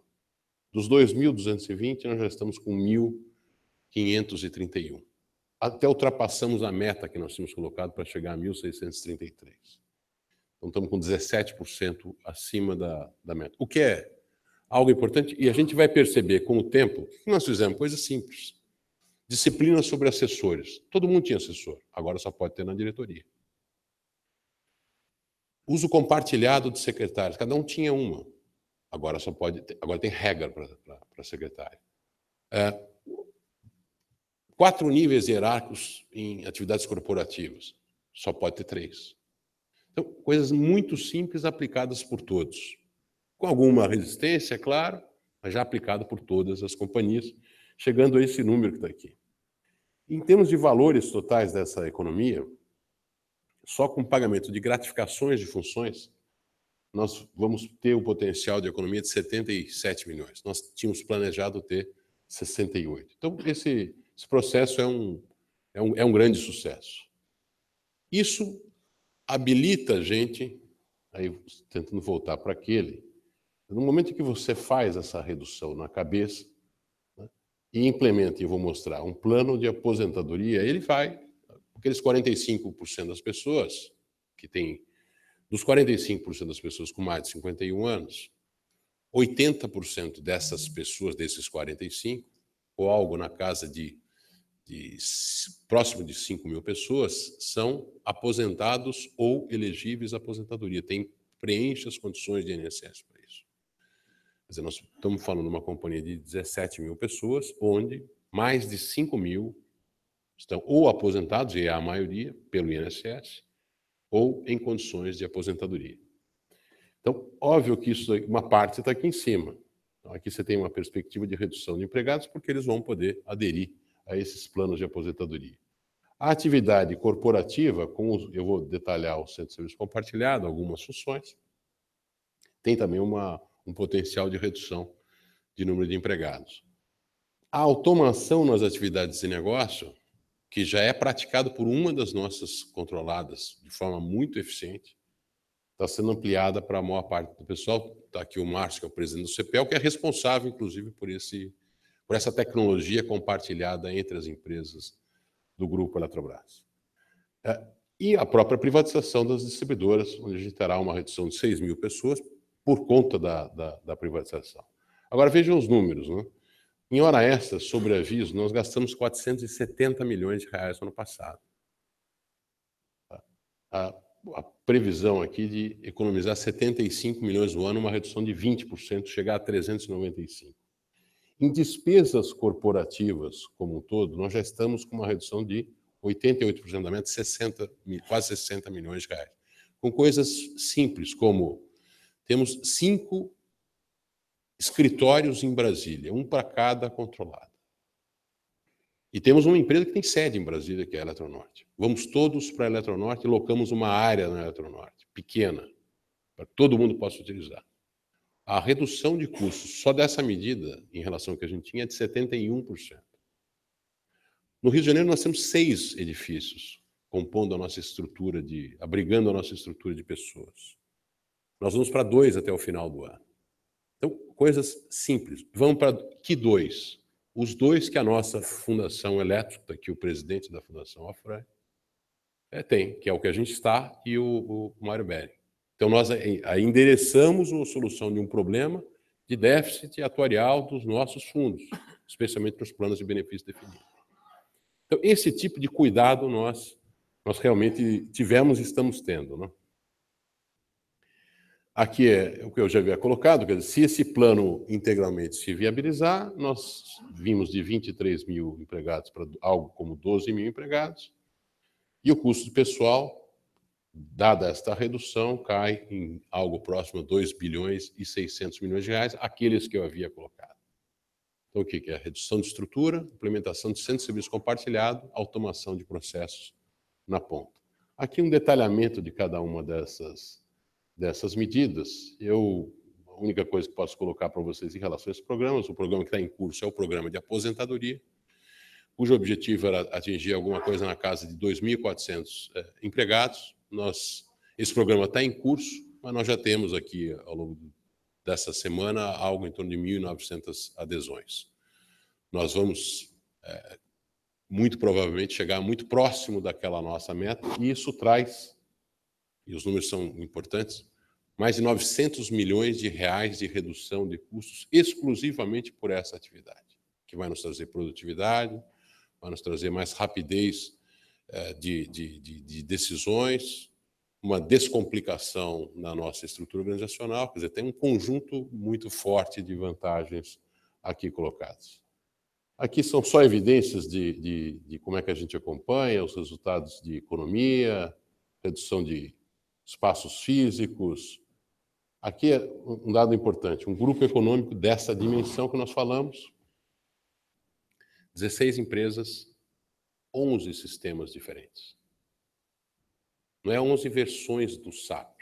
Dos 2.220, nós já estamos com 1.531. Até ultrapassamos a meta que nós tínhamos colocado para chegar a 1.633. Então, estamos com 17% acima da, da meta. O que é algo importante, e a gente vai perceber com o tempo, o que nós fizemos? Coisa simples. Disciplina sobre assessores. Todo mundo tinha assessor, agora só pode ter na diretoria uso compartilhado de secretários. Cada um tinha uma. Agora só pode. agora tem regra para secretário. É, quatro níveis hierárquicos em atividades corporativas. Só pode ter três. Então, coisas muito simples aplicadas por todos. Com alguma resistência, é claro, mas já aplicado por todas as companhias, chegando a esse número que está aqui. Em termos de valores totais dessa economia, só com pagamento de gratificações de funções, nós vamos ter o um potencial de economia de 77 milhões. Nós tínhamos planejado ter 68. Então, esse, esse processo é um, é, um, é um grande sucesso. Isso habilita a gente, aí tentando voltar para aquele, no momento em que você faz essa redução na cabeça né, e implementa, e vou mostrar, um plano de aposentadoria, ele vai aqueles 45% das pessoas que têm, dos 45% das pessoas com mais de 51 anos, 80% dessas pessoas, desses 45, ou algo na casa de, de próximo de 5 mil pessoas, são aposentados ou elegíveis à aposentadoria, tem, preenche as condições de INSS para isso. Quer dizer, nós estamos falando de uma companhia de 17 mil pessoas, onde mais de 5 mil estão ou aposentados, e é a maioria, pelo INSS, ou em condições de aposentadoria. Então, óbvio que isso, uma parte está aqui em cima. Então, aqui você tem uma perspectiva de redução de empregados, porque eles vão poder aderir a esses planos de aposentadoria. A atividade corporativa, com eu vou detalhar o centro de serviço compartilhado, algumas funções, tem também uma, um potencial de redução de número de empregados. A automação nas atividades de negócio que já é praticado por uma das nossas controladas de forma muito eficiente, está sendo ampliada para a maior parte do pessoal. Está aqui o Márcio, que é o presidente do CPEL, que é responsável, inclusive, por, esse, por essa tecnologia compartilhada entre as empresas do grupo Eletrobras. É, e a própria privatização das distribuidoras, onde a gente terá uma redução de 6 mil pessoas por conta da, da, da privatização. Agora vejam os números, né? Em hora extra, sobre aviso, nós gastamos 470 milhões de reais no ano passado. A, a previsão aqui de economizar 75 milhões no ano, é uma redução de 20%, chegar a 395. Em despesas corporativas como um todo, nós já estamos com uma redução de 88% da meta, 60, quase 60 milhões de reais. Com coisas simples, como temos cinco escritórios em Brasília, um para cada controlado. E temos uma empresa que tem sede em Brasília, que é a Eletronorte. Vamos todos para a Eletronorte e locamos uma área na Eletronorte, pequena, para que todo mundo possa utilizar. A redução de custos só dessa medida, em relação ao que a gente tinha, é de 71%. No Rio de Janeiro, nós temos seis edifícios compondo a nossa estrutura de. abrigando a nossa estrutura de pessoas. Nós vamos para dois até o final do ano. Então, coisas simples. Vamos para que dois? Os dois que a nossa Fundação Elétrica, que o presidente da Fundação Afran é, tem, que é o que a gente está, e o, o Mário Bering. Então, nós endereçamos a solução de um problema de déficit atuarial dos nossos fundos, especialmente nos planos de benefício definidos. Então, esse tipo de cuidado nós, nós realmente tivemos e estamos tendo. não? Né? Aqui é o que eu já havia colocado, quer dizer, se esse plano integralmente se viabilizar, nós vimos de 23 mil empregados para algo como 12 mil empregados, e o custo de pessoal, dada esta redução, cai em algo próximo a 2 bilhões e 600 milhões de reais, aqueles que eu havia colocado. Então, o que é? Redução de estrutura, implementação de centro de serviço compartilhado, automação de processos na ponta. Aqui um detalhamento de cada uma dessas dessas medidas. Eu, a única coisa que posso colocar para vocês em relação a esses programas, o programa que está em curso é o programa de aposentadoria, cujo objetivo era atingir alguma coisa na casa de 2.400 é, eh, empregados. Nós, esse programa está em curso, mas nós já temos aqui, ao longo dessa semana, algo em torno de 1.900 adesões. Nós vamos, é, muito provavelmente, chegar muito próximo daquela nossa meta, e isso traz e os números são importantes, mais de 900 milhões de reais de redução de custos exclusivamente por essa atividade, que vai nos trazer produtividade, vai nos trazer mais rapidez eh, de, de, de, de decisões, uma descomplicação na nossa estrutura organizacional, quer dizer, tem um conjunto muito forte de vantagens aqui colocadas. Aqui são só evidências de, de, de, como é que a gente acompanha os resultados de economia, redução de espaços físicos. Aqui é um dado importante: um grupo econômico dessa dimensão que nós falamos, 16 empresas, 11 sistemas diferentes. Não é 11 versões do SAP.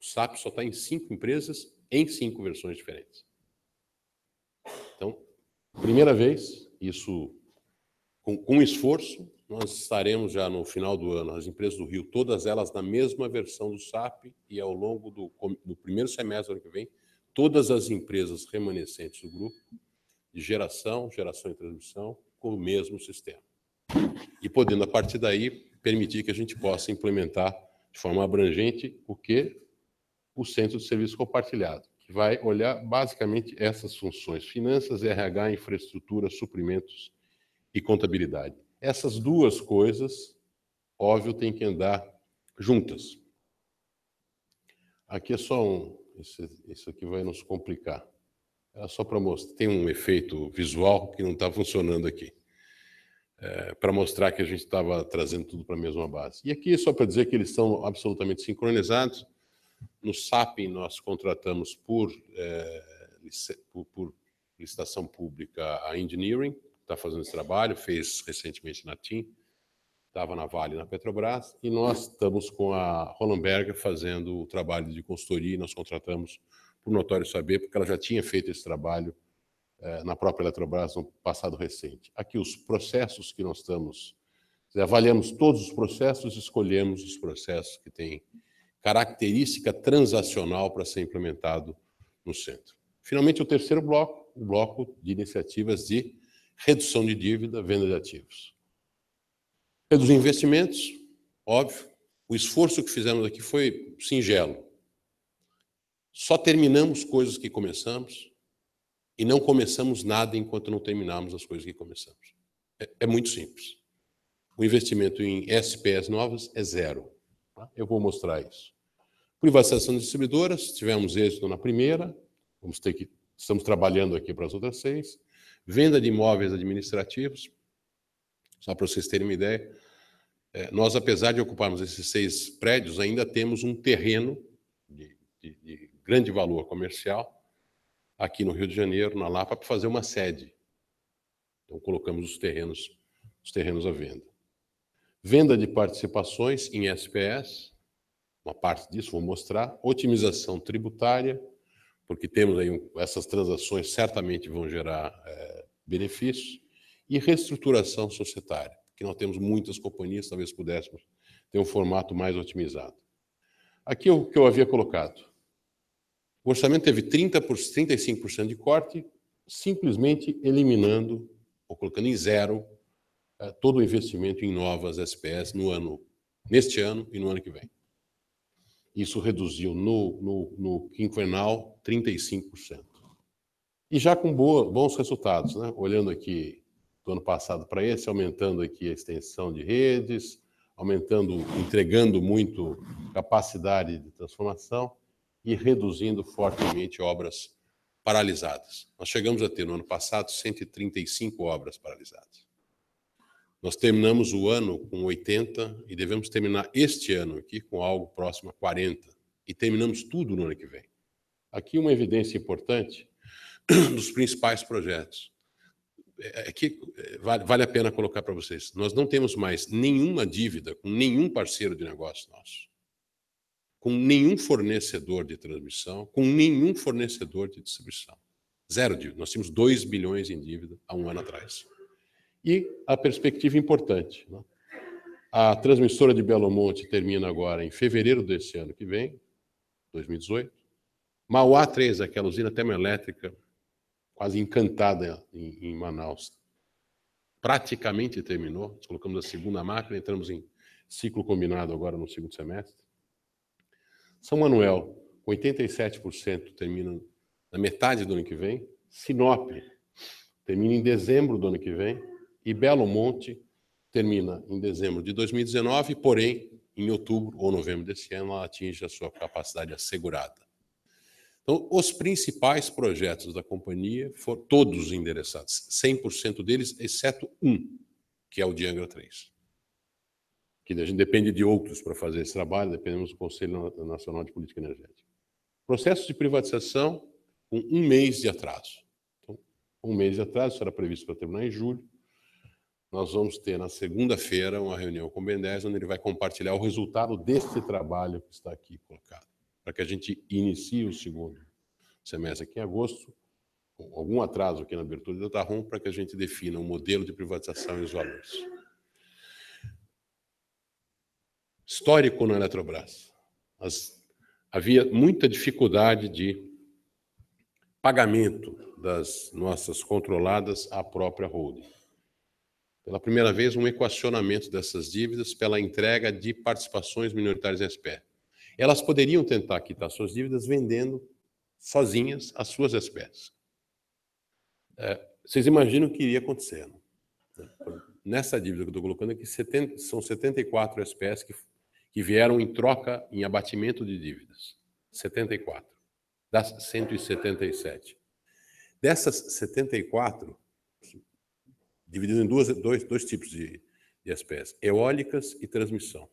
O SAP só está em cinco empresas, em cinco versões diferentes. Então, primeira vez, isso com, com esforço, nós estaremos já no final do ano, as empresas do Rio, todas elas na mesma versão do SAP, e ao longo do, do primeiro semestre do ano que vem, todas as empresas remanescentes do grupo, de geração, geração e transmissão, com o mesmo sistema. E podendo, a partir daí, permitir que a gente possa implementar de forma abrangente o que o Centro de Serviço Compartilhado, que vai olhar basicamente essas funções: finanças, RH, infraestrutura, suprimentos e contabilidade. Essas duas coisas, óbvio, tem que andar juntas. Aqui é só um, isso aqui vai nos complicar. É só para mostrar, tem um efeito visual que não está funcionando aqui. É, para mostrar que a gente estava trazendo tudo para a mesma base. E aqui, é só para dizer que eles estão absolutamente sincronizados. No SAP, nós contratamos por, é, por, por licitação pública a engineering, está fazendo esse trabalho, fez recentemente na TIM, estava na Vale na Petrobras, e nós estamos com a Hollenberger fazendo o trabalho de consultoria, e nós contratamos por notório saber, porque ela já tinha feito esse trabalho eh, na própria Eletrobras no passado recente. Aqui, os processos que nós estamos, avaliamos todos os processos, escolhemos os processos que têm característica transacional para ser implementado no centro. Finalmente, o terceiro bloco, o bloco de iniciativas de redução de dívida, venda de ativos. Reduzir é investimentos, óbvio. O esforço que fizemos aqui foi singelo. Só terminamos coisas que começamos e não começamos nada enquanto não terminarmos as coisas que começamos. É, é muito simples. O investimento em SPS novas é zero. Tá? Eu vou mostrar isso. Privatização de distribuidoras, tivemos êxito na primeira, vamos ter que estamos trabalhando aqui para as outras seis. Venda de imóveis administrativos, só para vocês terem uma ideia, é, nós, apesar de ocuparmos esses seis prédios, ainda temos um terreno de, de, de grande valor comercial aqui no Rio de Janeiro, na Lapa, para fazer uma sede. Então, colocamos os terrenos, os terrenos à venda. Venda de participações em SPS, uma parte disso vou mostrar, otimização tributária, porque temos aí um, essas transações certamente vão gerar é, benefícios, e reestruturação societária, que nós temos muitas companhias, talvez pudéssemos ter um formato mais otimizado. Aqui é o que eu havia colocado. O orçamento teve 30 por, 35% de corte, simplesmente eliminando ou colocando em zero é, todo o investimento em novas SPS no ano, neste ano e no ano que vem. Isso reduziu no, no, no quinquenal 35%. E já com boa, bons resultados, né? olhando aqui do ano passado para esse, aumentando aqui a extensão de redes, aumentando, entregando muito capacidade de transformação e reduzindo fortemente obras paralisadas. Nós chegamos a ter no ano passado 135 obras paralisadas. Nós terminamos o ano com 80 e devemos terminar este ano aqui com algo próximo a 40. E terminamos tudo no ano que vem. Aqui uma evidência importante dos principais projetos. É, é, é que é, vale a pena colocar para vocês. Nós não temos mais nenhuma dívida com nenhum parceiro de negócio nosso, com nenhum fornecedor de transmissão, com nenhum fornecedor de distribuição. Zero dívida. Nós tínhamos 2 bilhões em dívida há um ano atrás. E a perspectiva importante. Né? A transmissora de Belo Monte termina agora em fevereiro desse ano que vem, 2018. Mauá 3, aquela usina termoelétrica, quase encantada em, em Manaus, praticamente terminou. colocamos a segunda máquina, entramos em ciclo combinado agora no segundo semestre. São Manuel, 87% termina na metade do ano que vem. Sinop termina em dezembro do ano que vem e Belo Monte termina em dezembro de 2019, porém, em outubro ou novembro desse ano, ela atinge a sua capacidade assegurada. Então, os principais projetos da companhia foram todos endereçados, 100% deles, exceto um, que é o de Angra 3. Que a gente depende de outros para fazer esse trabalho, dependemos do Conselho Nacional de Política Energética. Processo de privatização com um mês de atraso. Então, um mês de atraso, isso era previsto para terminar em julho, nós vamos ter na segunda-feira uma reunião com o 10, onde ele vai compartilhar o resultado desse trabalho que está aqui colocado, para que a gente inicie o segundo semestre aqui em agosto, com algum atraso aqui na abertura do Tarrom, para que a gente defina o um modelo de privatização e os valores. Histórico na Eletrobras. As, havia muita dificuldade de pagamento das nossas controladas à própria holding pela primeira vez, um equacionamento dessas dívidas pela entrega de participações minoritárias em SPE. Elas poderiam tentar quitar suas dívidas vendendo sozinhas as suas espécies. É, vocês imaginam o que iria acontecer. Né? Nessa dívida que eu estou colocando aqui, 70, são 74 espécies que, que vieram em troca, em abatimento de dívidas. 74. Das 177. Dessas 74, dividido em duas, dois, dois tipos de, de espécies, eólicas e transmissão.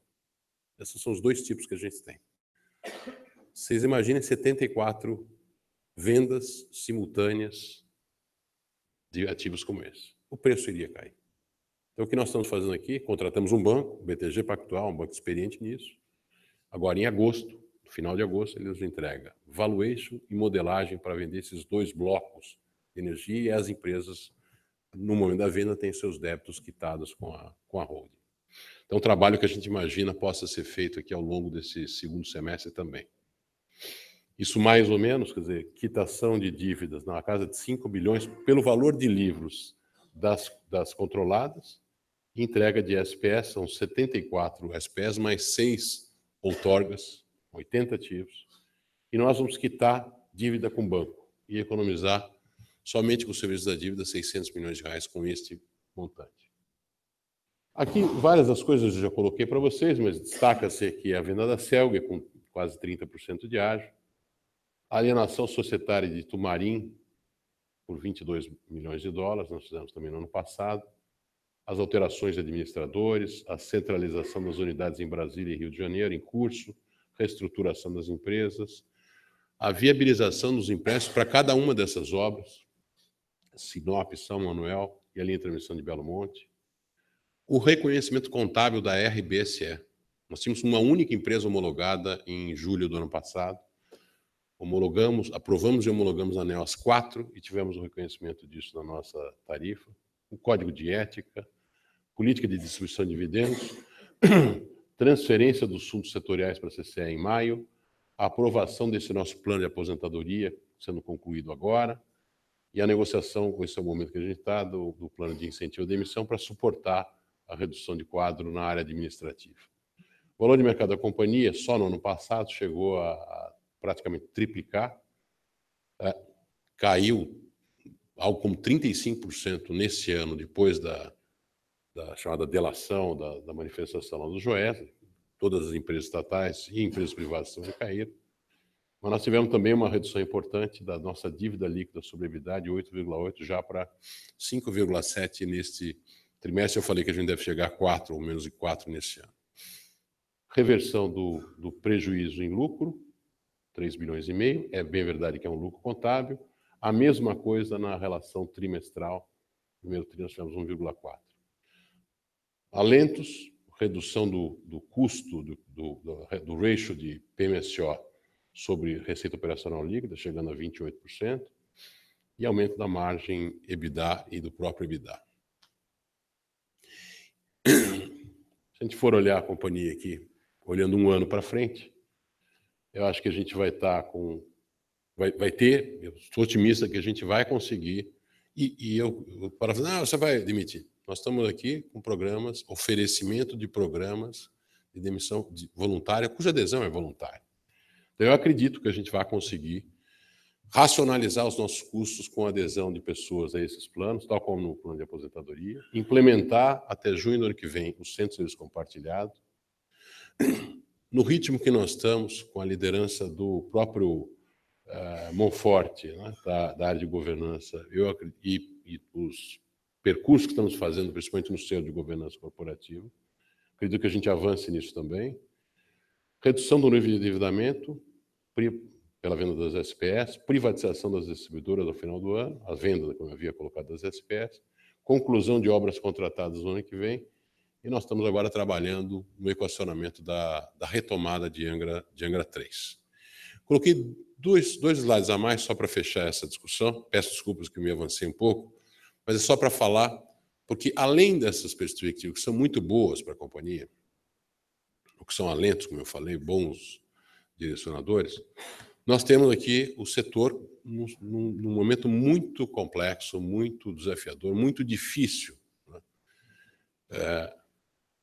Esses são os dois tipos que a gente tem. Vocês imaginem 74 vendas simultâneas de ativos como esse. O preço iria cair. Então, o que nós estamos fazendo aqui? Contratamos um banco, o BTG Pactual, um banco experiente nisso. Agora, em agosto, no final de agosto, ele nos entrega valuation e modelagem para vender esses dois blocos de energia e as empresas no momento da venda, tem seus débitos quitados com a, com a holding. Então, o trabalho que a gente imagina possa ser feito aqui ao longo desse segundo semestre também. Isso mais ou menos, quer dizer, quitação de dívidas na casa de 5 bilhões pelo valor de livros das, das controladas, entrega de SPS, são 74 SPS, mais 6 outorgas, 80 ativos, e nós vamos quitar dívida com banco e economizar somente com o serviço da dívida, 600 milhões de reais com este montante. Aqui várias das coisas eu já coloquei para vocês, mas destaca-se aqui a venda da Selga com quase 30% de ágio, a alienação societária de Tumarim, por 22 milhões de dólares, nós fizemos também no ano passado, as alterações de administradores, a centralização das unidades em Brasília e Rio de Janeiro em curso, reestruturação das empresas, a viabilização dos empréstimos para cada uma dessas obras, Sinop, São Manuel e a linha de transmissão de Belo Monte. O reconhecimento contábil da RBSE. Nós tínhamos uma única empresa homologada em julho do ano passado. Homologamos, aprovamos e homologamos a NEOS 4 quatro e tivemos o reconhecimento disso na nossa tarifa. O código de ética, política de distribuição de dividendos, transferência dos fundos setoriais para a CCE em maio, a aprovação desse nosso plano de aposentadoria, sendo concluído agora, e a negociação, com esse é o momento que a gente está, do, do plano de incentivo de emissão para suportar a redução de quadro na área administrativa. O valor de mercado da companhia, só no ano passado, chegou a, a praticamente triplicar, é, caiu algo como 35% nesse ano, depois da, da chamada delação, da, da manifestação lá do Joes, todas as empresas estatais e empresas privadas também caíram. Mas nós tivemos também uma redução importante da nossa dívida líquida sobrevidade de 8,8 já para 5,7 neste trimestre. Eu falei que a gente deve chegar a 4 ou menos de 4 neste ano. Reversão do, do prejuízo em lucro, 3 bilhões e meio, é bem verdade que é um lucro contábil. A mesma coisa na relação trimestral, primeiro trimestre nós tivemos 1,4. Alentos, redução do, do custo, do, do, do ratio de PMSO sobre receita operacional líquida, chegando a 28%, e aumento da margem EBITDA e do próprio EBITDA. Se a gente for olhar a companhia aqui, olhando um ano para frente, eu acho que a gente vai estar tá com. Vai, vai ter, eu estou otimista que a gente vai conseguir. E, e eu, para para não, você vai demitir. Nós estamos aqui com programas, oferecimento de programas de demissão voluntária, cuja adesão é voluntária. Então, eu acredito que a gente vai conseguir racionalizar os nossos custos com a adesão de pessoas a esses planos, tal como no plano de aposentadoria, implementar até junho do ano que vem os centros de serviço compartilhado. No ritmo que nós estamos, com a liderança do próprio uh, né, da, da, área de governança, eu e, e os percursos que estamos fazendo, principalmente no centro de governança corporativa, acredito que a gente avance nisso também redução do nível de endividamento pela venda das SPS, privatização das distribuidoras ao final do ano, a venda, como eu havia colocado, das SPS, conclusão de obras contratadas no ano que vem, e nós estamos agora trabalhando no equacionamento da, da retomada de Angra, de Angra 3. Coloquei dois, dois slides a mais só para fechar essa discussão, peço desculpas que me avancei um pouco, mas é só para falar, porque além dessas perspectivas, que são muito boas para a companhia, que são alentos, como eu falei, bons direcionadores, nós temos aqui o setor num, num momento muito complexo, muito desafiador, muito difícil. Né? É,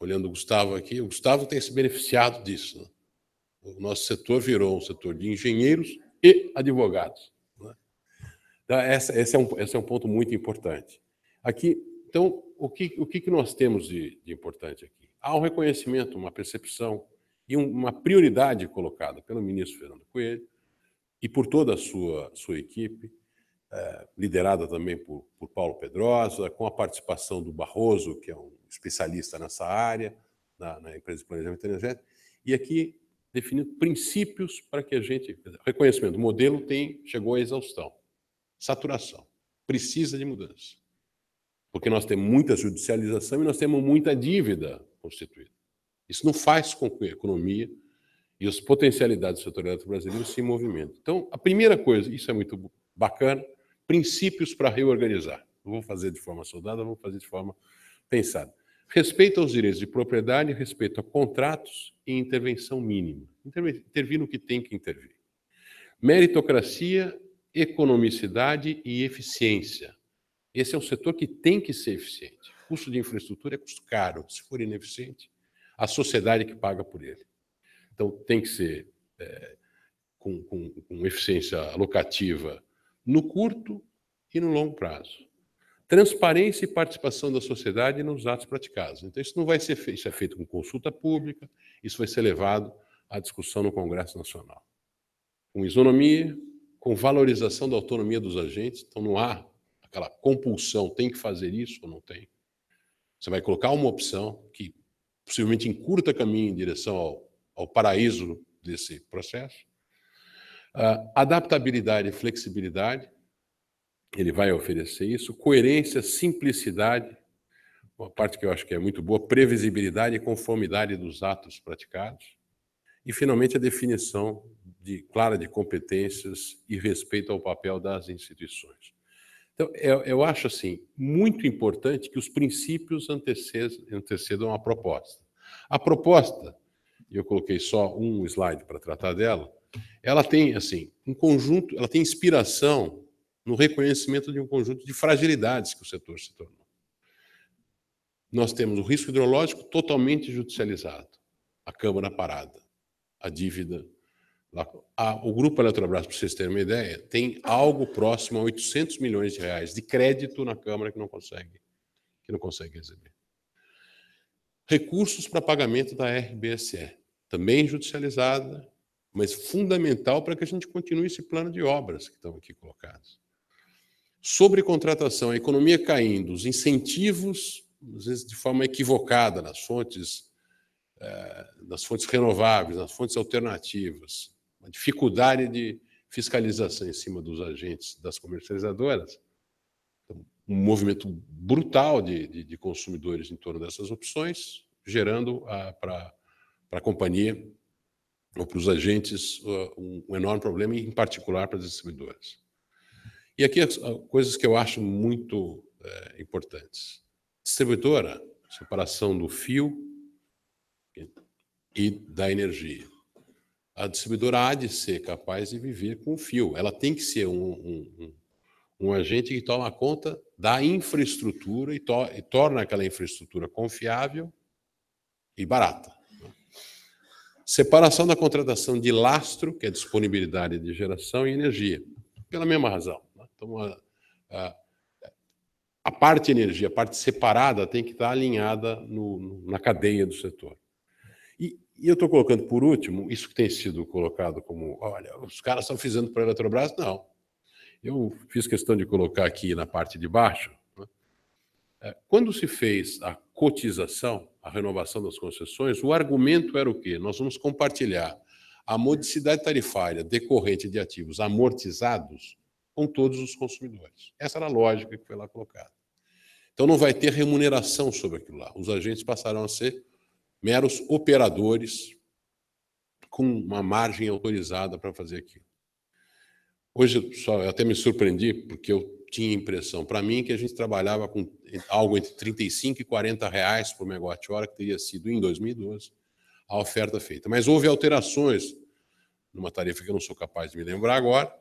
olhando o Gustavo aqui, o Gustavo tem se beneficiado disso. Né? O nosso setor virou um setor de engenheiros e advogados. Né? Então, essa, esse, é um, esse é um ponto muito importante. Aqui, então, o que, o que nós temos de, de importante aqui? há um reconhecimento, uma percepção e uma prioridade colocada pelo ministro Fernando Coelho e por toda a sua, sua equipe, eh, liderada também por, por Paulo Pedrosa, com a participação do Barroso, que é um especialista nessa área, na, na empresa de planejamento energético, e aqui definindo princípios para que a gente. Reconhecimento, o modelo tem, chegou à exaustão, saturação, precisa de mudança. Porque nós temos muita judicialização e nós temos muita dívida constituída. Isso não faz com que a economia e as potencialidades do setor elétrico brasileiro se movimentem. Então, a primeira coisa, isso é muito bacana, princípios para reorganizar. Não vou fazer de forma soldada, vou fazer de forma pensada. Respeito aos direitos de propriedade, respeito a contratos e intervenção mínima. Intervir no que tem que intervir. Meritocracia, economicidade e eficiência. Esse é um setor que tem que ser eficiente. Custo de infraestrutura é custo caro. Se for ineficiente, a sociedade é que paga por ele. Então, tem que ser é, com, com, com eficiência locativa no curto e no longo prazo transparência e participação da sociedade nos atos praticados. Então, isso não vai ser feito, isso é feito com consulta pública, isso vai ser levado à discussão no Congresso Nacional. Com isonomia, com valorização da autonomia dos agentes, então não há aquela compulsão, tem que fazer isso ou não tem. Você vai colocar uma opção que possivelmente encurta caminho em direção ao, ao paraíso desse processo. Uh, adaptabilidade e flexibilidade, ele vai oferecer isso. Coerência, simplicidade, uma parte que eu acho que é muito boa, previsibilidade e conformidade dos atos praticados. E, finalmente, a definição de, clara de competências e respeito ao papel das instituições. Então, eu, é, eu acho assim, muito importante que os princípios antecedam a proposta. A proposta, e eu coloquei só um slide para tratar dela, ela tem assim um conjunto, ela tem inspiração no reconhecimento de um conjunto de fragilidades que o setor se tornou. Nós temos o risco hidrológico totalmente judicializado, a Câmara parada, a dívida o grupo Eletrobras, para vocês terem uma ideia, tem algo próximo a 800 milhões de reais de crédito na Câmara que não consegue, que não consegue receber. Recursos para pagamento da RBSE, também judicializada, mas fundamental para que a gente continue esse plano de obras que estão aqui colocados. Sobre contratação, a economia caindo, os incentivos, às vezes de forma equivocada, nas fontes, eh, nas fontes renováveis, nas fontes alternativas, uma dificuldade de fiscalização em cima dos agentes das comercializadoras, então, um movimento brutal de, de, de consumidores em torno dessas opções, gerando para a companhia ou para os agentes uh, um, um enorme problema, em particular para as distribuidoras. E aqui as, uh, coisas que eu acho muito é, importantes. Distribuidora, separação do fio e da energia a distribuidora há de ser capaz de viver com fio. Ela tem que ser um, um, um, um agente que toma conta da infraestrutura e, to e, torna aquela infraestrutura confiável e barata. Separação da contratação de lastro, que é disponibilidade de geração e energia, pela mesma razão. Né? Então, a, a, a parte energia, a parte separada, tem que estar alinhada no, na cadeia do setor. E eu estou colocando por último, isso que tem sido colocado como, olha, os caras estão fazendo para a Eletrobras, não. Eu fiz questão de colocar aqui na parte de baixo. Né? É, quando se fez a cotização, a renovação das concessões, o argumento era o quê? Nós vamos compartilhar a modicidade tarifária decorrente de ativos amortizados com todos os consumidores. Essa era a lógica que foi lá colocada. Então não vai ter remuneração sobre aquilo lá. Os agentes passarão a ser meros operadores com uma margem autorizada para fazer aquilo. Hoje, só, eu até me surpreendi, porque eu tinha impressão para mim que a gente trabalhava com algo entre 35 e 40 reais por megawatt-hora, que teria sido em 2012 a oferta feita. Mas houve alterações numa tarifa que eu não sou capaz de me lembrar agora.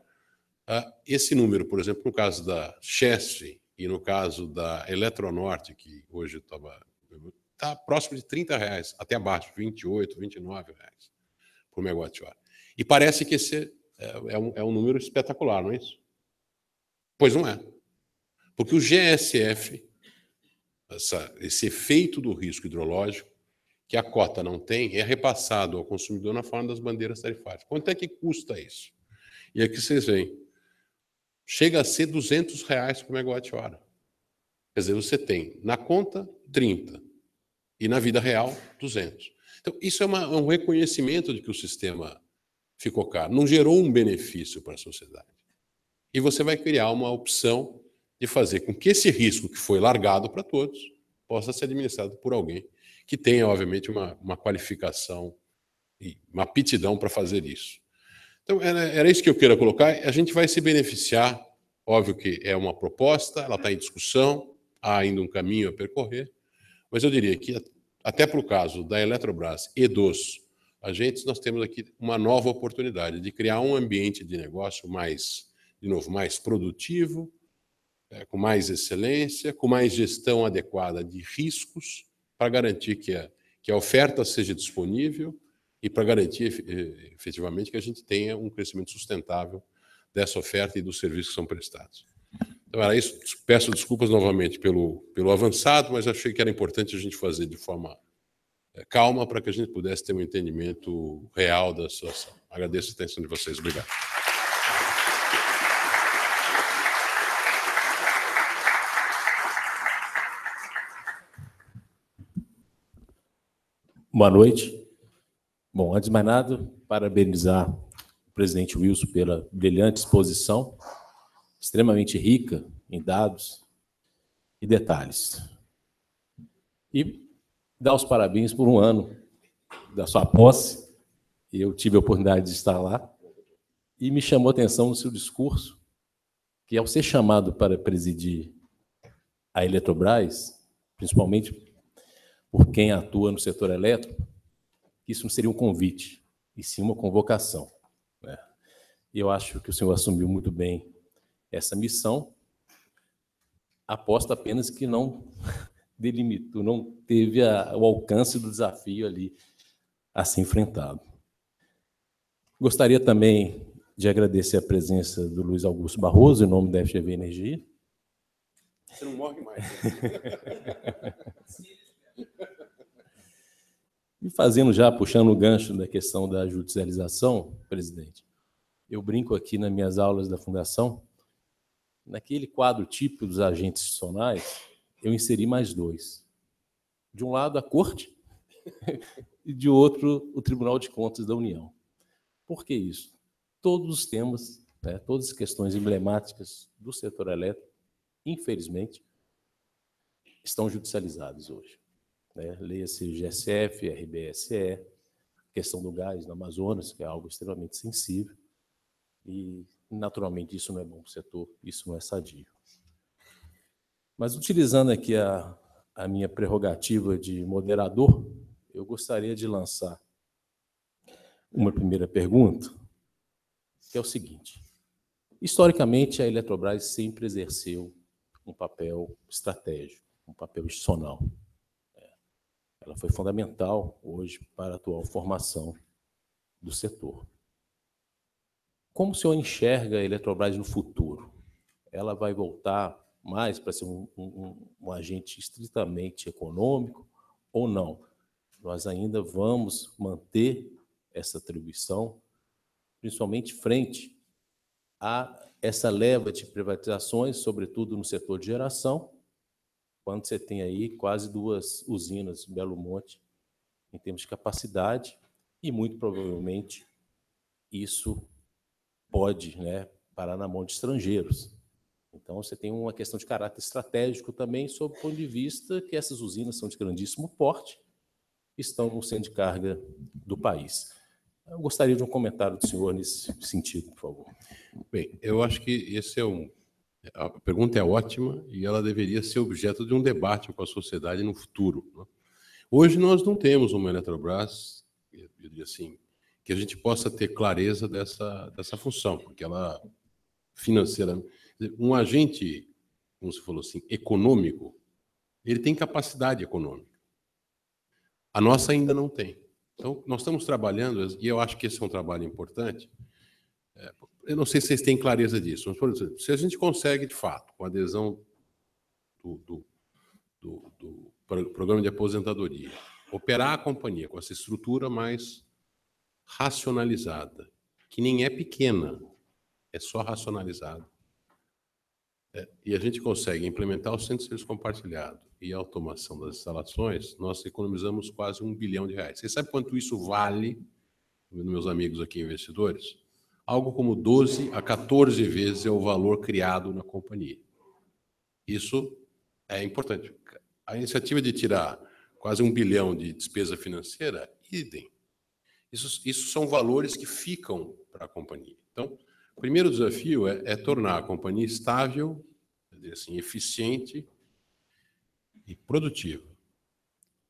Ah, esse número, por exemplo, no caso da Chess e no caso da Eletronorte, que hoje estava está próximo de 30 reais, até abaixo, 28, 29 reais por megawatt-hora. E parece que esse é, é um, é um número espetacular, não é isso? Pois não é. Porque o GSF, essa, esse efeito do risco hidrológico, que a cota não tem, é repassado ao consumidor na forma das bandeiras tarifárias. Quanto é que custa isso? E aqui vocês veem, chega a ser 200 reais por megawatt-hora. Quer dizer, você tem na conta 30, e na vida real, 200. Então, isso é uma, é um reconhecimento de que o sistema ficou caro, não gerou um benefício para a sociedade. E você vai criar uma opção de fazer com que esse risco que foi largado para todos possa ser administrado por alguém que tenha, obviamente, uma, uma qualificação e uma aptidão para fazer isso. Então, era, era isso que eu queria colocar. A gente vai se beneficiar, óbvio que é uma proposta, ela está em discussão, há ainda um caminho a percorrer, mas eu diria que, até para o caso da Eletrobras e dos agentes, nós temos aqui uma nova oportunidade de criar um ambiente de negócio mais, de novo, mais produtivo, é, com mais excelência, com mais gestão adequada de riscos, para garantir que a, que a oferta seja disponível e para garantir efetivamente que a gente tenha um crescimento sustentável dessa oferta e dos serviços que são prestados. Então era isso. Peço desculpas novamente pelo, pelo avançado, mas achei que era importante a gente fazer de forma é, calma para que a gente pudesse ter um entendimento real da situação. Agradeço a atenção de vocês. Obrigado. Boa noite. Bom, antes de mais nada, parabenizar o presidente Wilson pela brilhante exposição extremamente rica em dados e detalhes. E dar os parabéns por um ano da sua posse. Eu tive a oportunidade de estar lá e me chamou a atenção no seu discurso que, ao ser chamado para presidir a Eletrobras, principalmente por quem atua no setor elétrico, isso não seria um convite, e sim uma convocação. E né? Eu acho que o senhor assumiu muito bem essa missão, aposta apenas que não delimitou, não teve a, o alcance do desafio ali a ser enfrentado. Gostaria também de agradecer a presença do Luiz Augusto Barroso, em nome da FGV Energia. Você não morre mais. e fazendo já, puxando o gancho da questão da judicialização, presidente, eu brinco aqui nas minhas aulas da Fundação Naquele quadro típico dos agentes institucionais, eu inseri mais dois. De um lado, a Corte, e de outro, o Tribunal de Contas da União. Por que isso? Todos os temas, né, todas as questões emblemáticas do setor elétrico, infelizmente, estão judicializados hoje. Né? Leia-se GSF, RBSE, questão do gás no Amazonas, que é algo extremamente sensível. E Naturalmente, isso não é bom para o setor, isso não é sadio. Mas, utilizando aqui a, a minha prerrogativa de moderador, eu gostaria de lançar uma primeira pergunta, que é o seguinte: historicamente, a Eletrobras sempre exerceu um papel estratégico, um papel institucional. Né? Ela foi fundamental hoje para a atual formação do setor. Como o senhor enxerga a Eletrobras no futuro? Ela vai voltar mais para ser um, um, um agente estritamente econômico ou não? Nós ainda vamos manter essa atribuição, principalmente frente a essa leva de privatizações, sobretudo no setor de geração, quando você tem aí quase duas usinas Belo Monte em termos de capacidade e muito provavelmente isso pode né, parar na mão de estrangeiros. Então, você tem uma questão de caráter estratégico também, sob o ponto de vista que essas usinas são de grandíssimo porte, estão no centro de carga do país. Eu gostaria de um comentário do senhor nesse sentido, por favor. Bem, eu acho que esse é um. A pergunta é ótima e ela deveria ser objeto de um debate com a sociedade no futuro. Né? Hoje nós não temos uma Eletrobras, eu diria assim, que a gente possa ter clareza dessa, dessa função, porque ela financeira, né? um agente, como se falou assim, econômico, ele tem capacidade econômica. A nossa ainda não tem. Então, nós estamos trabalhando, e eu acho que esse é um trabalho importante. É, eu não sei se vocês têm clareza disso, mas, por exemplo, se a gente consegue, de fato, com a adesão do, do, do, do programa de aposentadoria, operar a companhia com essa estrutura mais racionalizada, que nem é pequena, é só racionalizada. É, e a gente consegue implementar o centro de serviço compartilhado e a automação das instalações, nós economizamos quase um bilhão de reais. Você sabe quanto isso vale, meus amigos aqui investidores? Algo como 12 a 14 vezes é o valor criado na companhia. Isso é importante. A iniciativa de tirar quase um bilhão de despesa financeira, idem. Isso, isso são valores que ficam para a companhia. Então, o primeiro desafio é, é tornar a companhia estável, assim, eficiente e produtiva.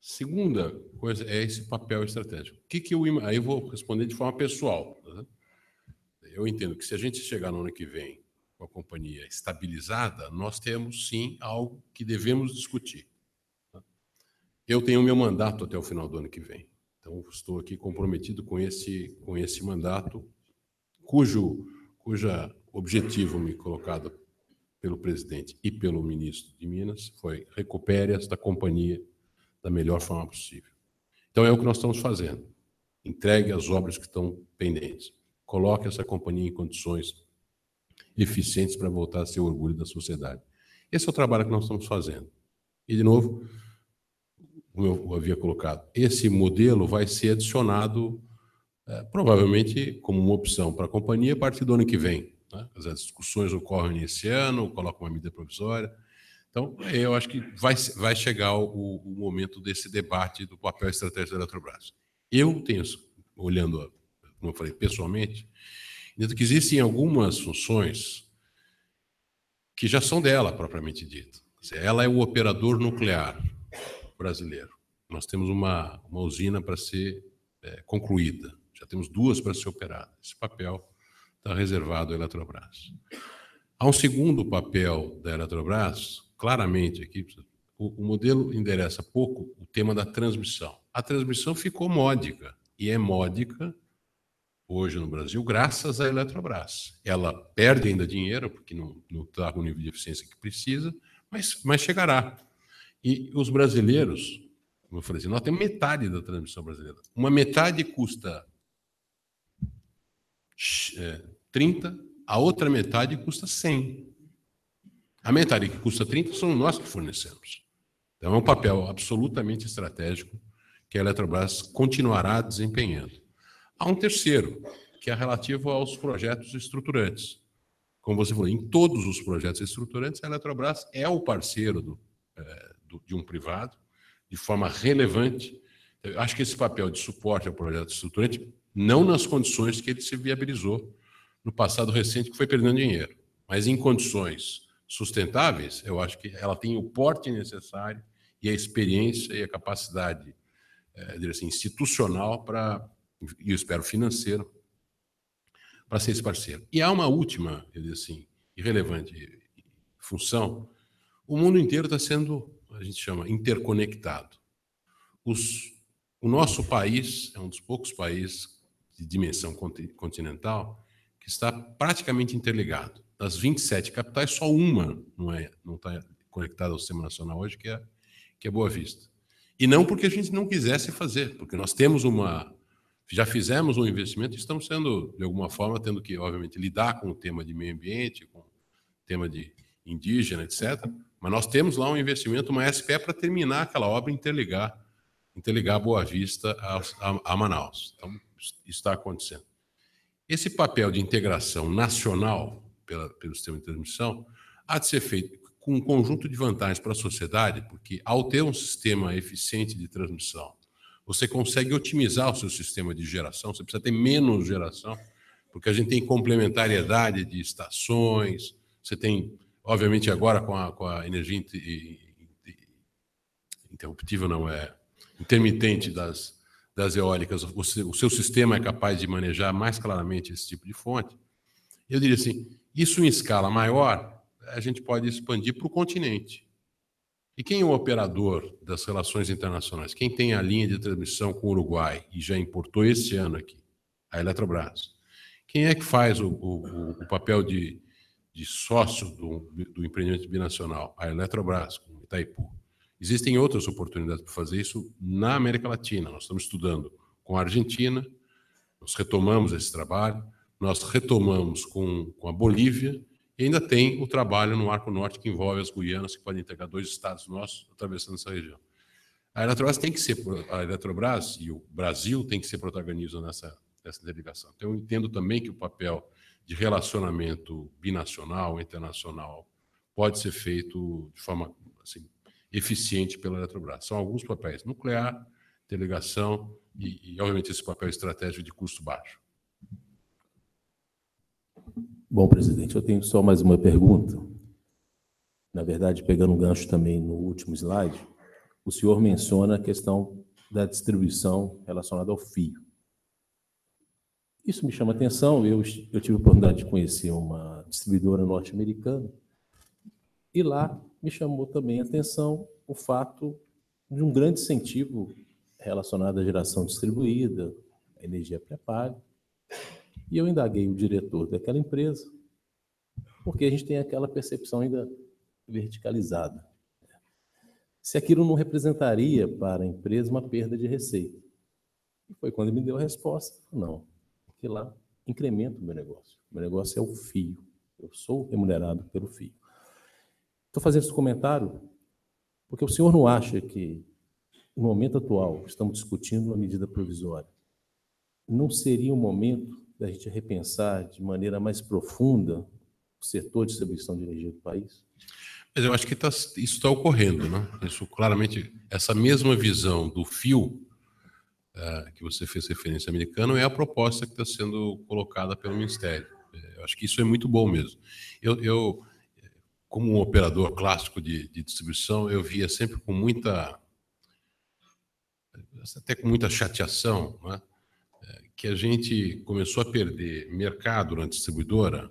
Segunda coisa é esse papel estratégico. O que, que eu aí eu vou responder de forma pessoal. Né? Eu entendo que se a gente chegar no ano que vem com a companhia estabilizada, nós temos sim algo que devemos discutir. Né? Eu tenho meu mandato até o final do ano que vem. Então, estou aqui comprometido com esse, com esse mandato, cujo cuja objetivo me colocado pelo presidente e pelo ministro de Minas foi recupere esta companhia da melhor forma possível. Então é o que nós estamos fazendo. Entregue as obras que estão pendentes. Coloque essa companhia em condições eficientes para voltar a ser orgulho da sociedade. Esse é o trabalho que nós estamos fazendo. E de novo, como eu havia colocado, esse modelo vai ser adicionado é, provavelmente como uma opção para a companhia a partir do ano que vem. Né? As discussões ocorrem nesse ano, coloca uma medida provisória. Então, eu acho que vai, vai chegar o, o momento desse debate do papel estratégico da Eletrobras. Eu tenho, olhando, como eu falei, pessoalmente, dentro que existem algumas funções que já são dela, propriamente dito. Ela é o operador nuclear brasileiro. Nós temos uma, uma usina para ser é, concluída, já temos duas para ser operadas. Esse papel está reservado à Eletrobras. Há um segundo papel da Eletrobras, claramente aqui, o, o modelo endereça pouco o tema da transmissão. A transmissão ficou módica, e é módica hoje no Brasil, graças à Eletrobras. Ela perde ainda dinheiro, porque não está com o nível de eficiência que precisa, mas, mas chegará. E os brasileiros, como eu falei assim, nós temos metade da transmissão brasileira. Uma metade custa 30, é, a outra metade custa 100. A metade que custa 30 são nós que fornecemos. Então é um papel absolutamente estratégico que a Eletrobras continuará desempenhando. Há um terceiro, que é relativo aos projetos estruturantes. Como você falou, em todos os projetos estruturantes, a Eletrobras é o parceiro do, é, de um privado, de forma relevante. Eu acho que esse papel de suporte ao projeto estruturante, não nas condições que ele se viabilizou no passado recente, que foi perdendo dinheiro, mas em condições sustentáveis, eu acho que ela tem o porte necessário e a experiência e a capacidade é, assim, institucional para, e eu espero financeiro, para ser esse parceiro. E há uma última, eu diria assim, irrelevante função. O mundo inteiro está sendo a gente chama interconectado. Os, o nosso país é um dos poucos países de dimensão continental que está praticamente interligado. Das 27 capitais, só uma não é não está conectada ao sistema nacional hoje, que é que é Boa Vista. E não porque a gente não quisesse fazer, porque nós temos uma já fizemos um investimento, estamos sendo de alguma forma tendo que obviamente lidar com o tema de meio ambiente, com o tema de indígena, etc. Mas nós temos lá um investimento, uma SPE, para terminar aquela obra e interligar, interligar Boa Vista a, a, a Manaus. Então, isso está acontecendo. Esse papel de integração nacional pela, pelo sistema de transmissão há de ser feito com um conjunto de vantagens para a sociedade, porque ao ter um sistema eficiente de transmissão, você consegue otimizar o seu sistema de geração, você precisa ter menos geração, porque a gente tem complementariedade de estações, você tem Obviamente, agora com a, com a energia interruptível, não é intermitente das, das eólicas, o seu, o seu sistema é capaz de manejar mais claramente esse tipo de fonte. Eu diria assim: isso em escala maior, a gente pode expandir para o continente. E quem é o operador das relações internacionais? Quem tem a linha de transmissão com o Uruguai e já importou esse ano aqui? A Eletrobras. Quem é que faz o, o, o papel de de sócio do, do empreendimento binacional, a Eletrobras, com Itaipu. Existem outras oportunidades para fazer isso na América Latina. Nós estamos estudando com a Argentina, nós retomamos esse trabalho, nós retomamos com, com a Bolívia e ainda tem o trabalho no Arco Norte que envolve as Guianas, que podem integrar dois estados nossos atravessando essa região. A Eletrobras tem que ser a Eletrobras e o Brasil tem que ser protagonista nessa nessa delegação. Então eu entendo também que o papel de relacionamento binacional, internacional, pode ser feito de forma assim, eficiente pela Eletrobras. São alguns papéis: nuclear, delegação e, e, obviamente, esse papel estratégico de custo baixo. Bom, presidente, eu tenho só mais uma pergunta. Na verdade, pegando um gancho também no último slide, o senhor menciona a questão da distribuição relacionada ao fio. Isso me chama atenção. Eu, eu tive a oportunidade de conhecer uma distribuidora norte-americana e lá me chamou também a atenção o fato de um grande incentivo relacionado à geração distribuída, à energia pré-paga. E eu indaguei o diretor daquela empresa, porque a gente tem aquela percepção ainda verticalizada. Né? Se aquilo não representaria para a empresa uma perda de receita. E foi quando ele me deu a resposta: não, que lá incrementa o meu negócio. O meu negócio é o fio. Eu sou remunerado pelo fio. Estou fazendo esse comentário porque o senhor não acha que, no momento atual, estamos discutindo uma medida provisória. Não seria o momento da gente repensar de maneira mais profunda o setor de distribuição de energia do país? Mas eu acho que tá, isso está ocorrendo, né? Isso claramente, essa mesma visão do fio uh, que você fez referência americano é a proposta que está sendo colocada pelo Ministério. Eh, eu acho que isso é muito bom mesmo. Eu, eu como um operador clássico de, de distribuição, eu via sempre com muita até com muita chateação, né? que a gente começou a perder mercado na distribuidora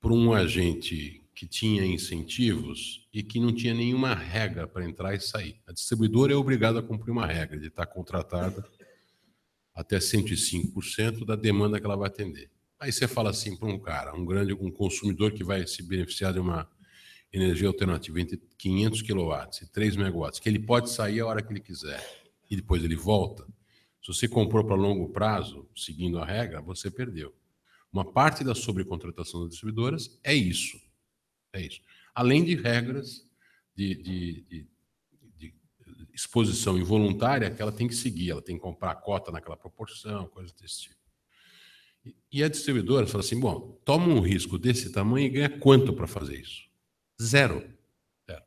por um agente que tinha incentivos e que não tinha nenhuma regra para entrar e sair. A distribuidora é obrigada a cumprir uma regra de estar tá contratada até 105% da demanda que ela vai atender. Aí você fala assim para um cara, um grande um consumidor que vai se beneficiar de uma energia alternativa entre 500 kW e 3 megawatts, que ele pode sair a hora que ele quiser e depois ele volta. Se você comprou para longo prazo, seguindo a regra, você perdeu. Uma parte da sobrecontratação das distribuidoras é isso. É isso. Além de regras de, de, de, de exposição involuntária que ela tem que seguir, ela tem que comprar a cota naquela proporção, coisas desse tipo. E a distribuidora fala assim: bom, toma um risco desse tamanho e ganha quanto para fazer isso? Zero. Zero.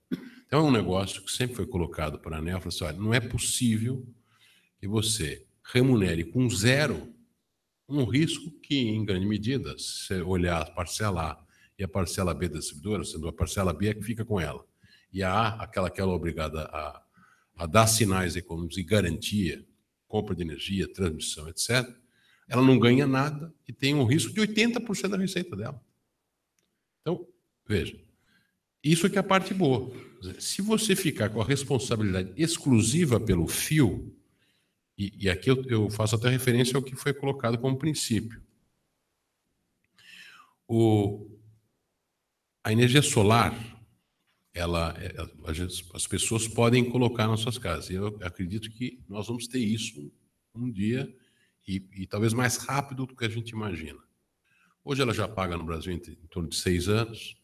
Então é um negócio que sempre foi colocado para a ANEL: assim, olha, não é possível que você remunere com zero um risco que, em grande medida, se você olhar, parcelar e a parcela B da distribuidora, sendo a parcela B é que fica com ela. E a A, aquela que ela é obrigada a, a dar sinais econômicos e garantia, compra de energia, transmissão, etc., ela não ganha nada e tem um risco de 80% da receita dela. Então, veja, isso é que é a parte boa. Se você ficar com a responsabilidade exclusiva pelo fio, e, e aqui eu, eu, faço até referência ao que foi colocado como princípio. O, a energia solar, ela, é, as pessoas podem colocar nas suas casas. Eu acredito que nós vamos ter isso um dia e, e talvez mais rápido do que a gente imagina. Hoje ela já paga no Brasil em, em torno de seis anos.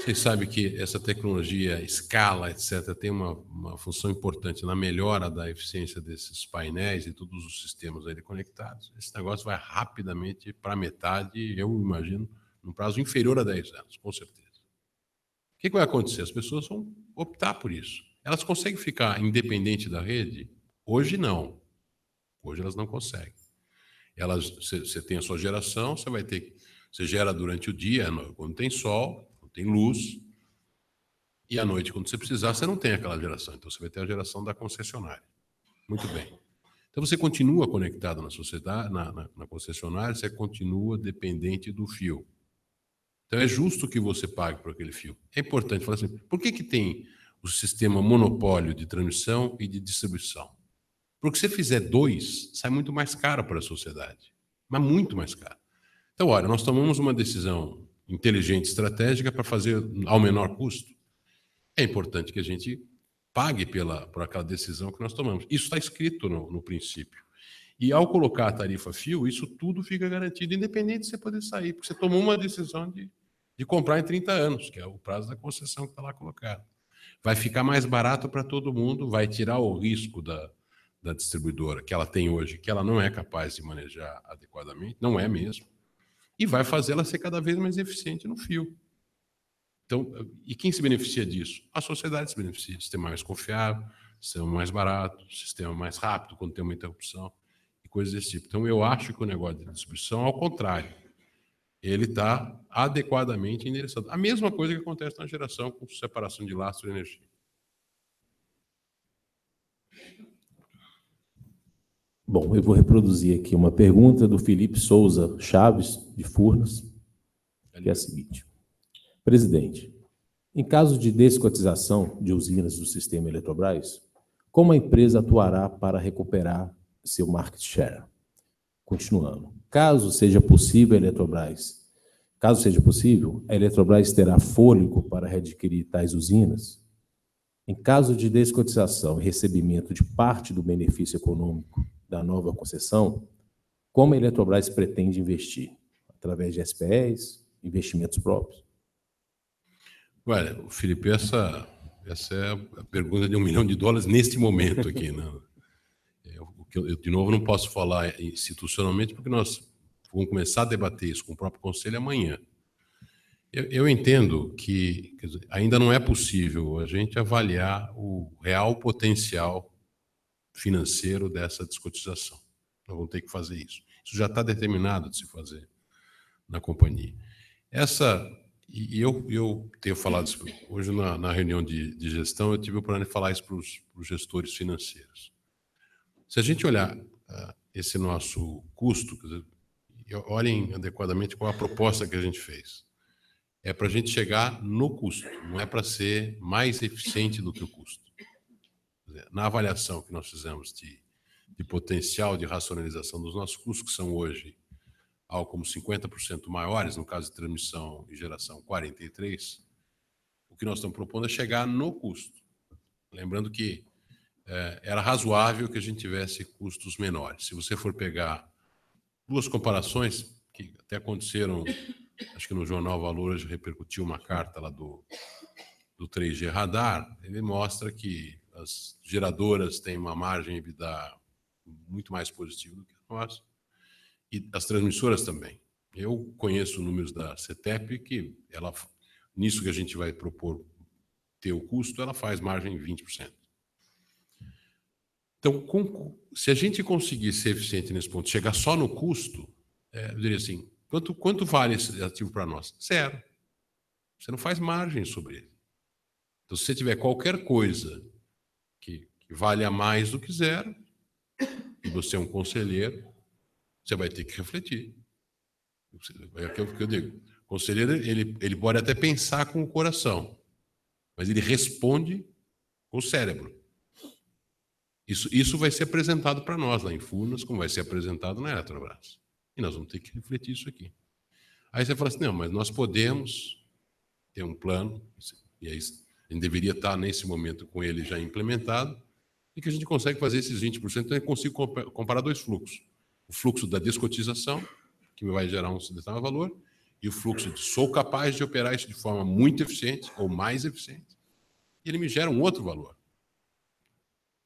Vocês sabem que essa tecnologia escala, etc., tem uma, uma função importante na melhora da eficiência desses painéis e todos os sistemas aí conectados. Esse negócio vai rapidamente para metade, eu imagino, num prazo inferior a 10 anos, com certeza. O que vai acontecer? As pessoas vão optar por isso. Elas conseguem ficar independente da rede? Hoje não. Hoje elas não conseguem. Elas, você tem a sua geração, você vai ter, você gera durante o dia, quando tem sol, quando tem luz, e à noite, quando você precisar, você não tem aquela geração. Então você vai ter a geração da concessionária. Muito bem. Então você continua conectado na sociedade, na, na, na concessionária, você continua dependente do fio. Então é justo que você pague por aquele fio. É importante falar assim: por que, que tem o sistema monopólio de transmissão e de distribuição? Porque se fizer dois, sai muito mais caro para a sociedade. Mas muito mais caro. Então, olha, nós tomamos uma decisão inteligente, estratégica, para fazer ao menor custo. É importante que a gente pague pela, por aquela decisão que nós tomamos. Isso está escrito no, no princípio. E ao colocar a tarifa fio, isso tudo fica garantido, independente de você poder sair, porque você tomou uma decisão de, de comprar em 30 anos, que é o prazo da concessão que está lá colocado. Vai ficar mais barato para todo mundo, vai tirar o risco da, da distribuidora que ela tem hoje, que ela não é capaz de manejar adequadamente, não é mesmo, e vai fazê-la ser cada vez mais eficiente no fio. Então, e quem se beneficia disso? A sociedade se beneficia. Sistema mais confiável, sistema mais barato, sistema mais rápido quando tem uma interrupção coisas desse tipo. Então, eu acho que o negócio de distribuição, ao contrário, ele está adequadamente endereçado. A mesma coisa que acontece na geração com separação de lastro e energia. Bom, eu vou reproduzir aqui uma pergunta do Felipe Souza Chaves, de Furnas, que é a seguinte: Presidente, em caso de descotização de usinas do sistema Eletrobras, como a empresa atuará para recuperar seu market share. Continuando. Caso seja possível a Eletrobras, caso seja possível, a Eletrobras terá fôlego para readquirir tais usinas? Em caso de descotização e recebimento de parte do benefício econômico da nova concessão, como a Eletrobras pretende investir? Através de SPEs, investimentos próprios? Olha, Felipe, essa, essa é a pergunta de um milhão de dólares neste momento aqui. Né? eu, eu, de novo, não posso falar institucionalmente, porque nós vamos começar a debater isso com o próprio Conselho amanhã. Eu, eu entendo que dizer, ainda não é possível a gente avaliar o real potencial financeiro dessa descotização. Nós vamos ter que fazer isso. Isso já está determinado de se fazer na companhia. Essa e eu, eu tenho falado isso hoje na, na reunião de, de, gestão, eu tive o plano de falar isso para os gestores financeiros. Se a gente olhar uh, esse nosso custo, dizer, olhem adequadamente qual a proposta que a gente fez. É para a gente chegar no custo, não é para ser mais eficiente do que o custo. Dizer, na avaliação que nós fizemos de, de potencial de racionalização dos nossos custos, que são hoje algo como 50% maiores, no caso de transmissão e geração 43%, o que nós estamos propondo é chegar no custo. Lembrando que é, era razoável que a gente tivesse custos menores. Se você for pegar duas comparações que até aconteceram, acho que no jornal Valor hoje repercutiu uma carta lá do, do 3G Radar, ele mostra que as geradoras têm uma margem EBITDA muito mais positiva do que nós, e as transmissoras também. Eu conheço números da CETEP que ela, nisso que a gente vai propor ter o custo, ela faz margem 20%. Então, com, se a gente conseguir ser eficiente nesse ponto, chegar só no custo, é, eu diria assim, quanto, quanto vale esse ativo para nós? Zero. Você não faz margem sobre ele. Então, se você tiver qualquer coisa que, que valha mais do que zero, e você é um conselheiro, você vai ter que refletir. É o que eu digo. O conselheiro, ele, ele pode até pensar com o coração, mas ele responde com o cérebro. Isso, isso vai ser apresentado para nós lá em Furnas, como vai ser apresentado na Eletrobras. E nós vamos ter que refletir isso aqui. Aí você fala assim: não, mas nós podemos ter um plano, e aí a gente deveria estar nesse momento com ele já implementado, e que a gente consegue fazer esses 20%. Então, eu consigo comparar dois fluxos: o fluxo da descotização, que me vai gerar um determinado valor, e o fluxo de sou capaz de operar isso de forma muito eficiente ou mais eficiente, e ele me gera um outro valor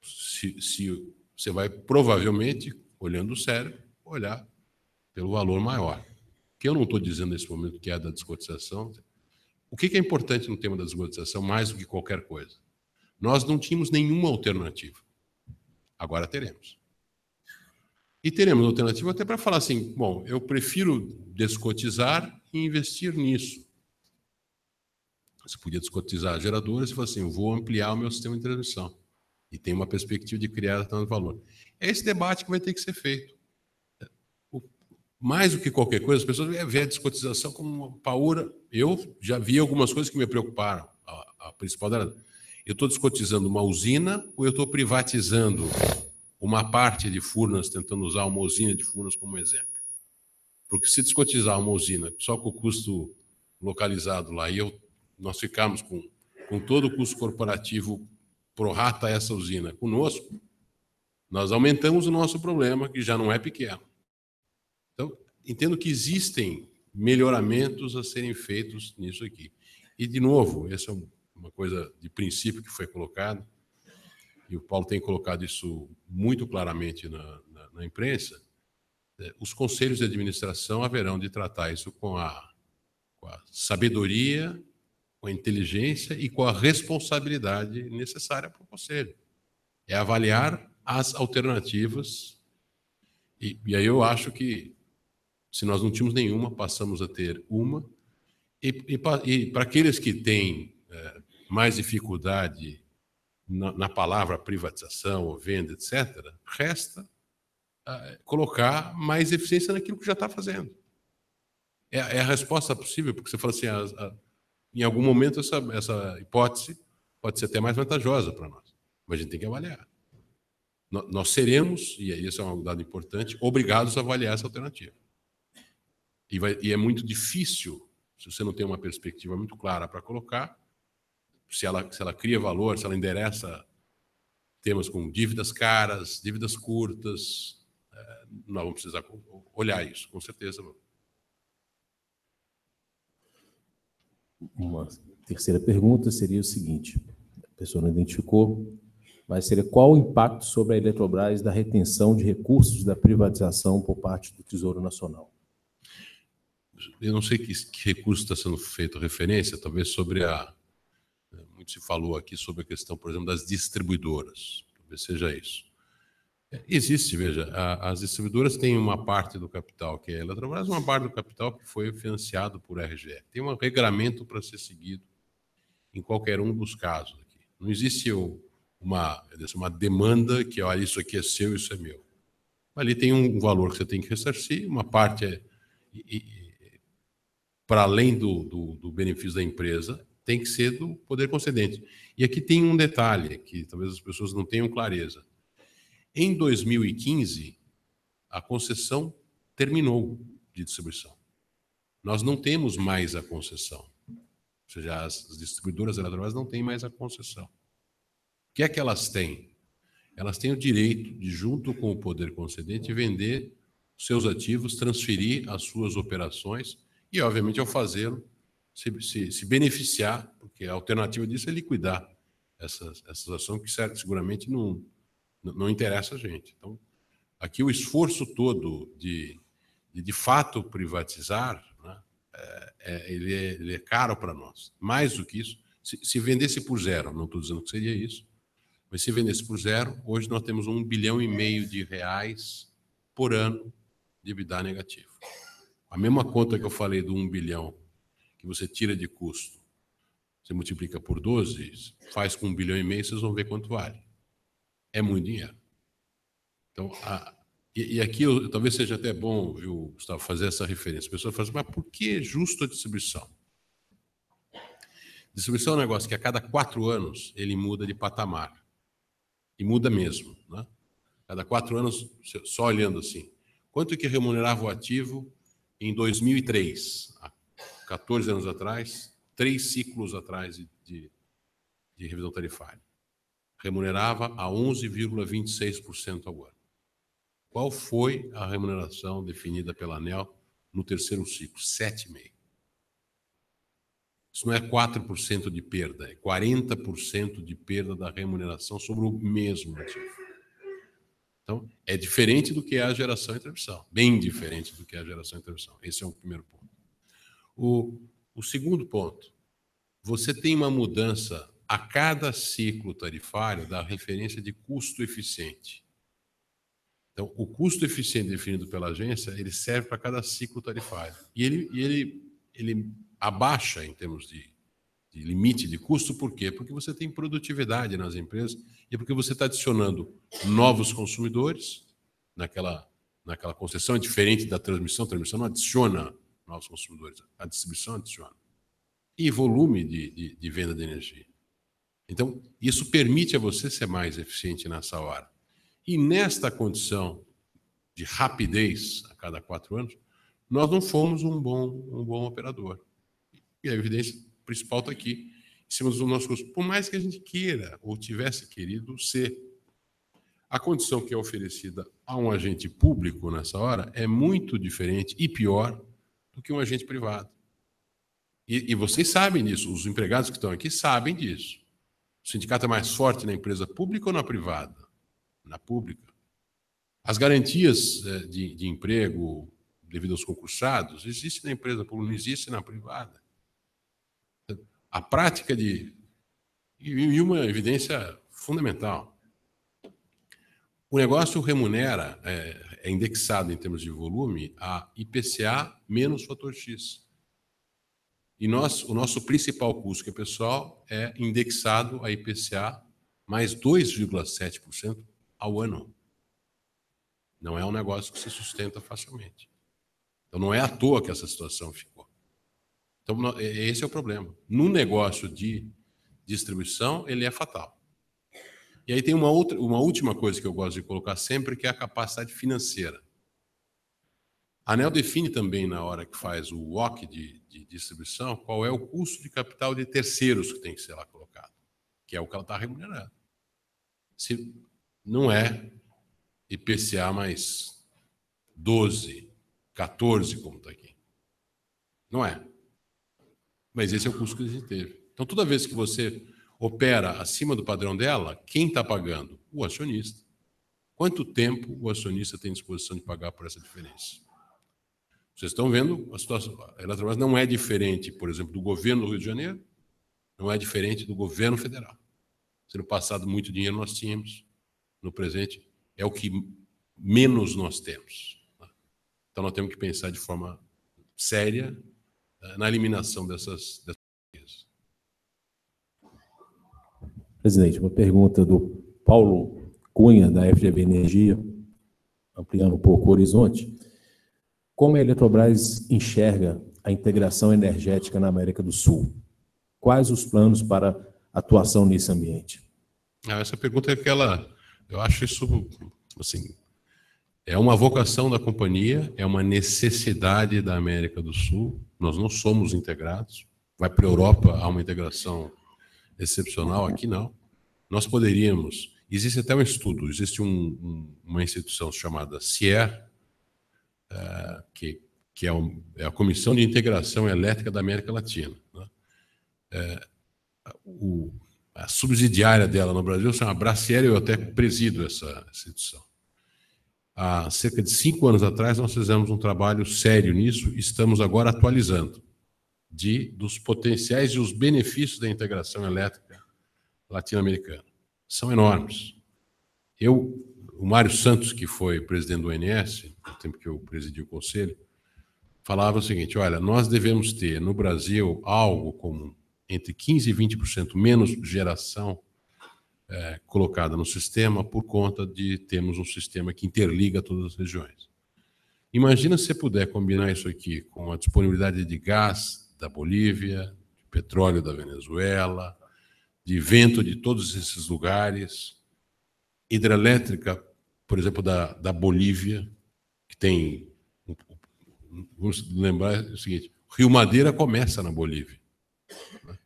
se, se você vai provavelmente, olhando o cérebro, olhar pelo valor maior. Que eu não estou dizendo nesse momento que é da descotização. O que, que é importante no tema da descotização mais do que qualquer coisa? Nós não tínhamos nenhuma alternativa. Agora teremos. E teremos alternativa até para falar assim: bom, eu prefiro descotizar e investir nisso. Você podia descotizar geradora e falar assim: eu vou ampliar o meu sistema de transmissão e tem uma perspectiva de criar tanto valor. É esse debate que vai ter que ser feito. Mais do que qualquer coisa, as pessoas veem a descotização como uma paura. Eu já vi algumas coisas que me preocuparam. A, a principal era: eu estou descotizando uma usina ou eu estou privatizando uma parte de Furnas, tentando usar uma usina de Furnas como exemplo? Porque se descotizar uma usina só com o custo localizado lá e eu, nós ficarmos com, com todo o custo corporativo Prorrata essa usina conosco, nós aumentamos o nosso problema, que já não é pequeno. Então, entendo que existem melhoramentos a serem feitos nisso aqui. E, de novo, essa é uma coisa de princípio que foi colocada, e o Paulo tem colocado isso muito claramente na, na, na imprensa, é, os conselhos de administração haverão de tratar isso com a, com a sabedoria com a inteligência e com a responsabilidade necessária para o conselho. É avaliar as alternativas. E, e aí eu acho que, se nós não tínhamos nenhuma, passamos a ter uma. E, e, e para aqueles que têm é, mais dificuldade na, na, palavra privatização ou venda, etc., resta é, colocar mais eficiência naquilo que já está fazendo. É, é, a resposta possível, porque você fala assim: a, a, em algum momento, essa, essa hipótese pode ser até mais vantajosa para nós, mas a gente tem que avaliar. Nós seremos, e aí esse é um dado importante, obrigados a avaliar essa alternativa. E, vai, e é muito difícil, se você não tem uma perspectiva muito clara para colocar, se ela, se ela cria valor, se ela endereça temas como dívidas caras, dívidas curtas, eh, nós vamos precisar olhar isso, com certeza vamos. Uma terceira pergunta seria o seguinte: a pessoa não identificou, mas seria qual o impacto sobre a Eletrobras da retenção de recursos da privatização por parte do Tesouro Nacional? Eu não sei que, que recurso está sendo feito referência, talvez sobre a. É, muito se falou aqui sobre a questão, por exemplo, das distribuidoras, talvez seja isso. Existe, veja, a, as distribuidoras têm uma parte do capital que é a Eletrobras, uma parte do capital que foi financiado por RGE. Tem um regramento para ser seguido em qualquer um dos casos aqui. Não existe uma, uma demanda que, olha, isso aqui é seu, isso é meu. Ali tem um valor que você tem que ressarcir, uma parte é, para além do, do, do benefício da empresa, tem que ser do poder concedente. E aqui tem um detalhe que talvez as pessoas não tenham clareza em 2015, a concessão terminou de distribuição. Nós não temos mais a concessão. Ou seja, as distribuidoras eletrônicas não têm mais a concessão. O que é que elas têm? Elas têm o direito de, junto com o poder concedente, vender seus ativos, transferir as suas operações e, obviamente, ao fazê-lo, se, se, se, beneficiar, porque a alternativa disso é liquidar essas, essas ações, que certo, seguramente não, não interessa a gente. Então, aqui o esforço todo de, de, de fato, privatizar, né, é, é ele, é, ele, é, caro para nós. Mais do que isso, se, se vendesse por zero, não estou dizendo que seria isso, mas se vendesse por zero, hoje nós temos um bilhão e meio de reais por ano de EBITDA negativo. A mesma conta que eu falei do um bilhão que você tira de custo, você multiplica por 12, faz com um bilhão e meio, vocês vão ver quanto vale é muito dinheiro. Então, a, e, e, aqui eu, talvez seja até bom, eu Gustavo, fazer essa referência. As pessoas falam, assim, mas por que é justo a distribuição? Distribuição é um negócio que a cada quatro anos ele muda de patamar. E muda mesmo. Né? Cada quatro anos, só olhando assim. Quanto que remunerava o ativo em 2003? Há 14 anos atrás, três ciclos atrás de, de, de revisão tarifária remunerava a 11,26% ao ano. Qual foi a remuneração definida pela ANEL no terceiro ciclo? 7,5%. Isso não é 4% de perda, é 40% de perda da remuneração sobre o mesmo ativo. Então, é diferente do que é a geração e transmissão, bem diferente do que é a geração e transmissão. Esse é o primeiro ponto. O, o segundo ponto, você tem uma mudança a cada ciclo tarifário da referência de custo eficiente. Então, o custo eficiente definido pela agência, ele serve para cada ciclo tarifário. E ele, e ele, ele abaixa em termos de, de limite de custo, por quê? Porque você tem produtividade nas empresas e porque você está adicionando novos consumidores naquela, naquela concessão, é diferente da transmissão, a transmissão não adiciona novos consumidores, a distribuição adiciona. E volume de, de, de venda de energia. Então, isso permite a você ser mais eficiente nessa hora. E nesta condição de rapidez a cada quatro anos, nós não fomos um bom, um bom operador. E a evidência principal está aqui, em cima dos nossos custos. Por mais que a gente queira ou tivesse querido ser, a condição que é oferecida a um agente público nessa hora é muito diferente e pior do que um agente privado. E, e vocês sabem disso, os empregados que estão aqui sabem disso sindicato é mais forte na empresa pública ou na privada? Na pública. As garantias é, de, de emprego devido aos concursados existe na empresa pública, não existe na privada. A prática de. E uma evidência fundamental. O negócio remunera, é, é indexado em termos de volume, a IPCA menos fator X. E nós, o nosso principal custo, que é pessoal, é indexado a IPCA mais 2,7% ao ano. Não é um negócio que se sustenta facilmente. Então, não é à toa que essa situação ficou. Então, é, é, esse é o problema. No negócio de distribuição, ele é fatal. E aí tem uma, outra, uma última coisa que eu gosto de colocar sempre, que é a capacidade financeira. A ANEL define também, na hora que faz o walk de de distribuição, qual é o custo de capital de terceiros que tem que ser lá colocado, que é o que ela está remunerando. Se não é IPCA mais 12, 14, como está aqui. Não é. Mas esse é o custo que a gente teve. Então, toda vez que você opera acima do padrão dela, quem está pagando? O acionista. Quanto tempo o acionista tem disposição de pagar por essa diferença? Vocês estão vendo a situação. A Eletrobras não é diferente, por exemplo, do governo do Rio de Janeiro, não é diferente do governo federal. Se no passado muito dinheiro nós tínhamos, no presente é o que menos nós temos. Né? Então nós temos que pensar de forma séria eh, na eliminação dessas, dessas coisas. Presidente, uma pergunta do Paulo Cunha, da FGV Energia, ampliando um pouco o horizonte. Como a Eletrobras enxerga a integração energética na América do Sul? Quais os planos para atuação nesse ambiente? Ah, essa pergunta é aquela, eu acho isso, assim, é uma vocação da companhia, é uma necessidade da América do Sul. Nós não somos integrados. Vai para a Europa, há uma integração excepcional, aqui não. Nós poderíamos. Existe até um estudo, existe um, um, uma instituição chamada CIER, uh, que, que é, um, é, a Comissão de Integração Elétrica da América Latina. Né? É, o, a subsidiária dela no Brasil chama Braciera, eu até presido essa instituição. Há cerca de cinco anos atrás, nós fizemos um trabalho sério nisso, estamos agora atualizando de, dos potenciais e os benefícios da integração elétrica latino-americana. São enormes. Eu o Mário Santos, que foi presidente do ONS, no tempo que eu presidi o conselho, falava o seguinte: olha, nós devemos ter no Brasil algo como entre 15% e 20% menos geração é, colocada no sistema por conta de termos um sistema que interliga todas as regiões. Imagina se você puder combinar isso aqui com a disponibilidade de gás da Bolívia, de petróleo da Venezuela, de vento de todos esses lugares, hidrelétrica por exemplo, da, da Bolívia, que tem. Vamos lembrar o seguinte: Rio Madeira começa na Bolívia. Né?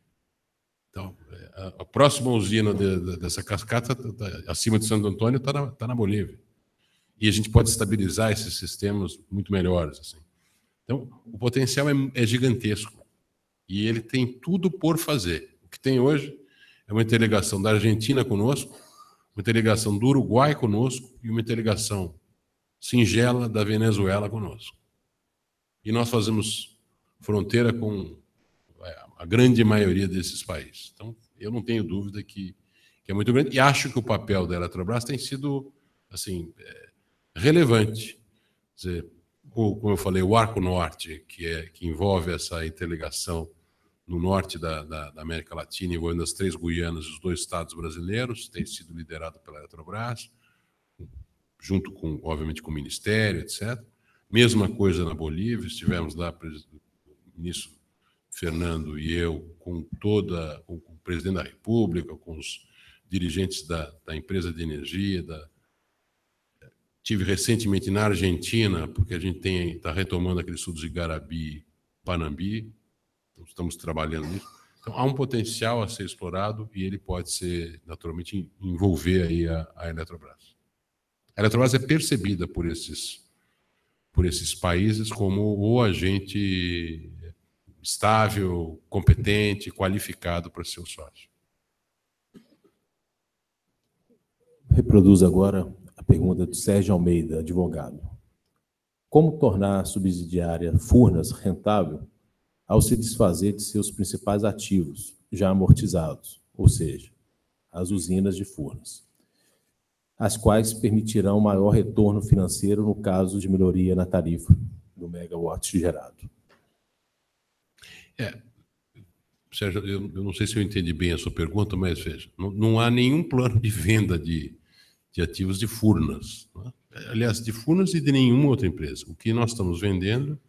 Então, é, a próxima usina de, de, dessa cascata, tá, tá, acima de Santo Antônio, está na, tá na Bolívia. E a gente pode estabilizar esses sistemas muito melhores. Assim. Então, o potencial é, é gigantesco. E ele tem tudo por fazer. O que tem hoje é uma interligação da Argentina conosco, uma interligação do Uruguai conosco e uma interligação singela da Venezuela conosco. E nós fazemos fronteira com é, a grande maioria desses países. Então, eu não tenho dúvida que, que é muito grande. E acho que o papel da Eletrobras tem sido assim é, relevante. Quer dizer, como eu falei, o Arco Norte, que, é, que envolve essa interligação no norte da, da, da América Latina, envolvendo as três Guianas e os dois estados brasileiros, tem sido liderado pela Eletrobras, junto com, obviamente, com o Ministério, etc. Mesma coisa na Bolívia, estivemos lá, o ministro Fernando e eu, com toda com o presidente da República, com os dirigentes da, da empresa de energia, da, Tive recentemente na Argentina, porque a gente está retomando aqueles estudos de Garabi, Panambi, estamos trabalhando nisso. Então, há um potencial a ser explorado e ele pode ser, naturalmente, envolver aí a, a Eletrobras. A Eletrobras é percebida por esses, por esses países como o agente estável, competente, qualificado para ser o sócio. Reproduz agora a pergunta do Sérgio Almeida, advogado. Como tornar a subsidiária Furnas rentável ao se desfazer de seus principais ativos, já amortizados, ou seja, as usinas de Furnas, as quais permitirão maior retorno financeiro no caso de melhoria na tarifa do megawatt gerado. É, Sérgio, eu, eu, não sei se eu entendi bem a sua pergunta, mas veja, não, não há nenhum plano de venda de, de ativos de Furnas. Né? Aliás, de Furnas e de nenhuma outra empresa. O que nós estamos vendendo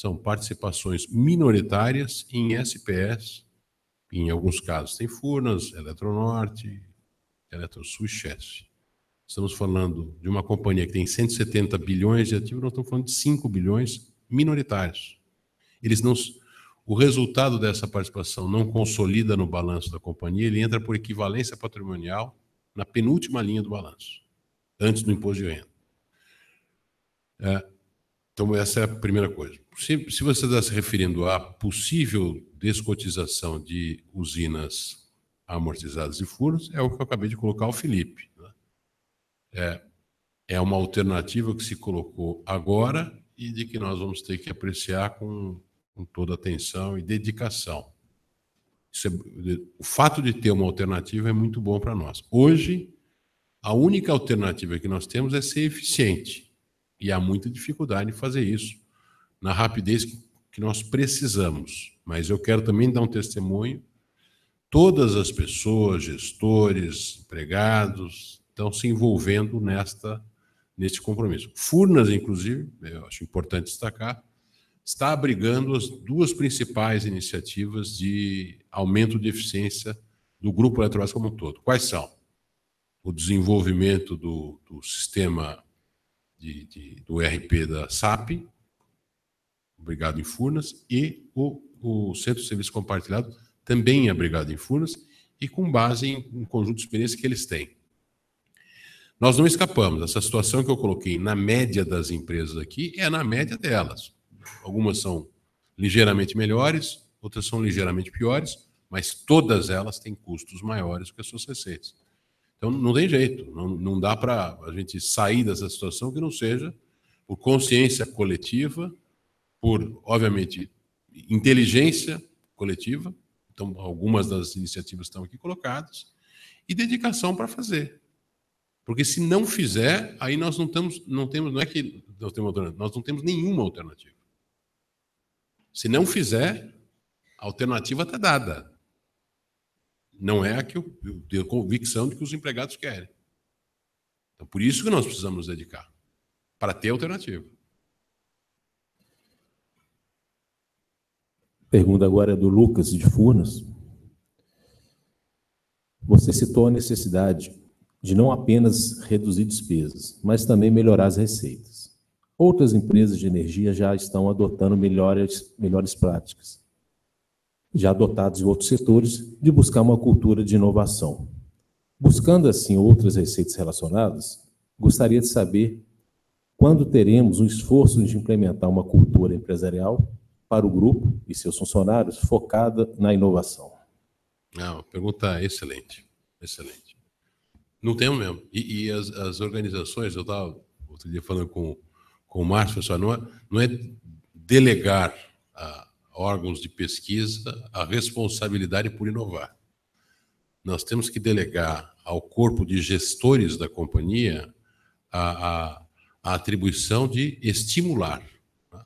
são participações minoritárias em SPS, em alguns casos tem Furnas, Eletronorte, Eletrosul e Chess. Estamos falando de uma companhia que tem 170 bilhões de ativos, nós estamos falando de 5 bilhões minoritários. Eles não, o resultado dessa participação não consolida no balanço da companhia, ele entra por equivalência patrimonial na penúltima linha do balanço, antes do imposto de renda. É, então, essa é a primeira coisa. Se, se você está se referindo à possível descotização de usinas amortizadas e furos, é o que eu acabei de colocar ao Felipe. Né? É, é uma alternativa que se colocou agora e de que nós vamos ter que apreciar com, com toda atenção e dedicação. É, o fato de ter uma alternativa é muito bom para nós. Hoje, a única alternativa que nós temos é ser eficiente. E há muita dificuldade em fazer isso na rapidez que nós precisamos. Mas eu quero também dar um testemunho. Todas as pessoas, gestores, empregados, estão se envolvendo nesta neste compromisso. Furnas, inclusive, eu acho importante destacar, está abrigando as duas principais iniciativas de aumento de eficiência do grupo Eletrobras como um todo. Quais são? O desenvolvimento do, do sistema de, de, do RP da SAP, Obrigado em Furnas, e o, o Centro de Serviço Compartilhado também abrigado é Obrigado em Furnas, e com base em um conjunto de experiências que eles têm. Nós não escapamos. Essa situação que eu coloquei na média das empresas aqui é na média delas. Algumas são ligeiramente melhores, outras são ligeiramente piores, mas todas elas têm custos maiores que as suas receitas. Então, não tem jeito, não, não dá para a gente sair dessa situação que não seja por consciência coletiva, por, obviamente, inteligência coletiva, então algumas das iniciativas estão aqui colocadas, e dedicação para fazer. Porque se não fizer, aí nós não temos, não temos, não é que nós temos nós não temos nenhuma alternativa. Se não fizer, a alternativa está dada. Não é a que eu, eu tenho convicção de que os empregados querem. Então, por isso que nós precisamos nos dedicar para ter alternativa. Pergunta agora é do Lucas de Furnas. Você citou a necessidade de não apenas reduzir despesas, mas também melhorar as receitas. Outras empresas de energia já estão adotando melhores, melhores práticas já adotados em outros setores, de buscar uma cultura de inovação. Buscando, assim, outras receitas relacionadas, gostaria de saber quando teremos um esforço de implementar uma cultura empresarial para o grupo e seus funcionários focada na inovação. Ah, pergunta excelente, excelente. Não temos mesmo. E, e as, as, organizações, eu estava outro dia falando com, com o Márcio, pessoal, não é, não é delegar a, órgãos de pesquisa a responsabilidade por inovar. Nós temos que delegar ao corpo de gestores da companhia a, a, a atribuição de estimular. Né?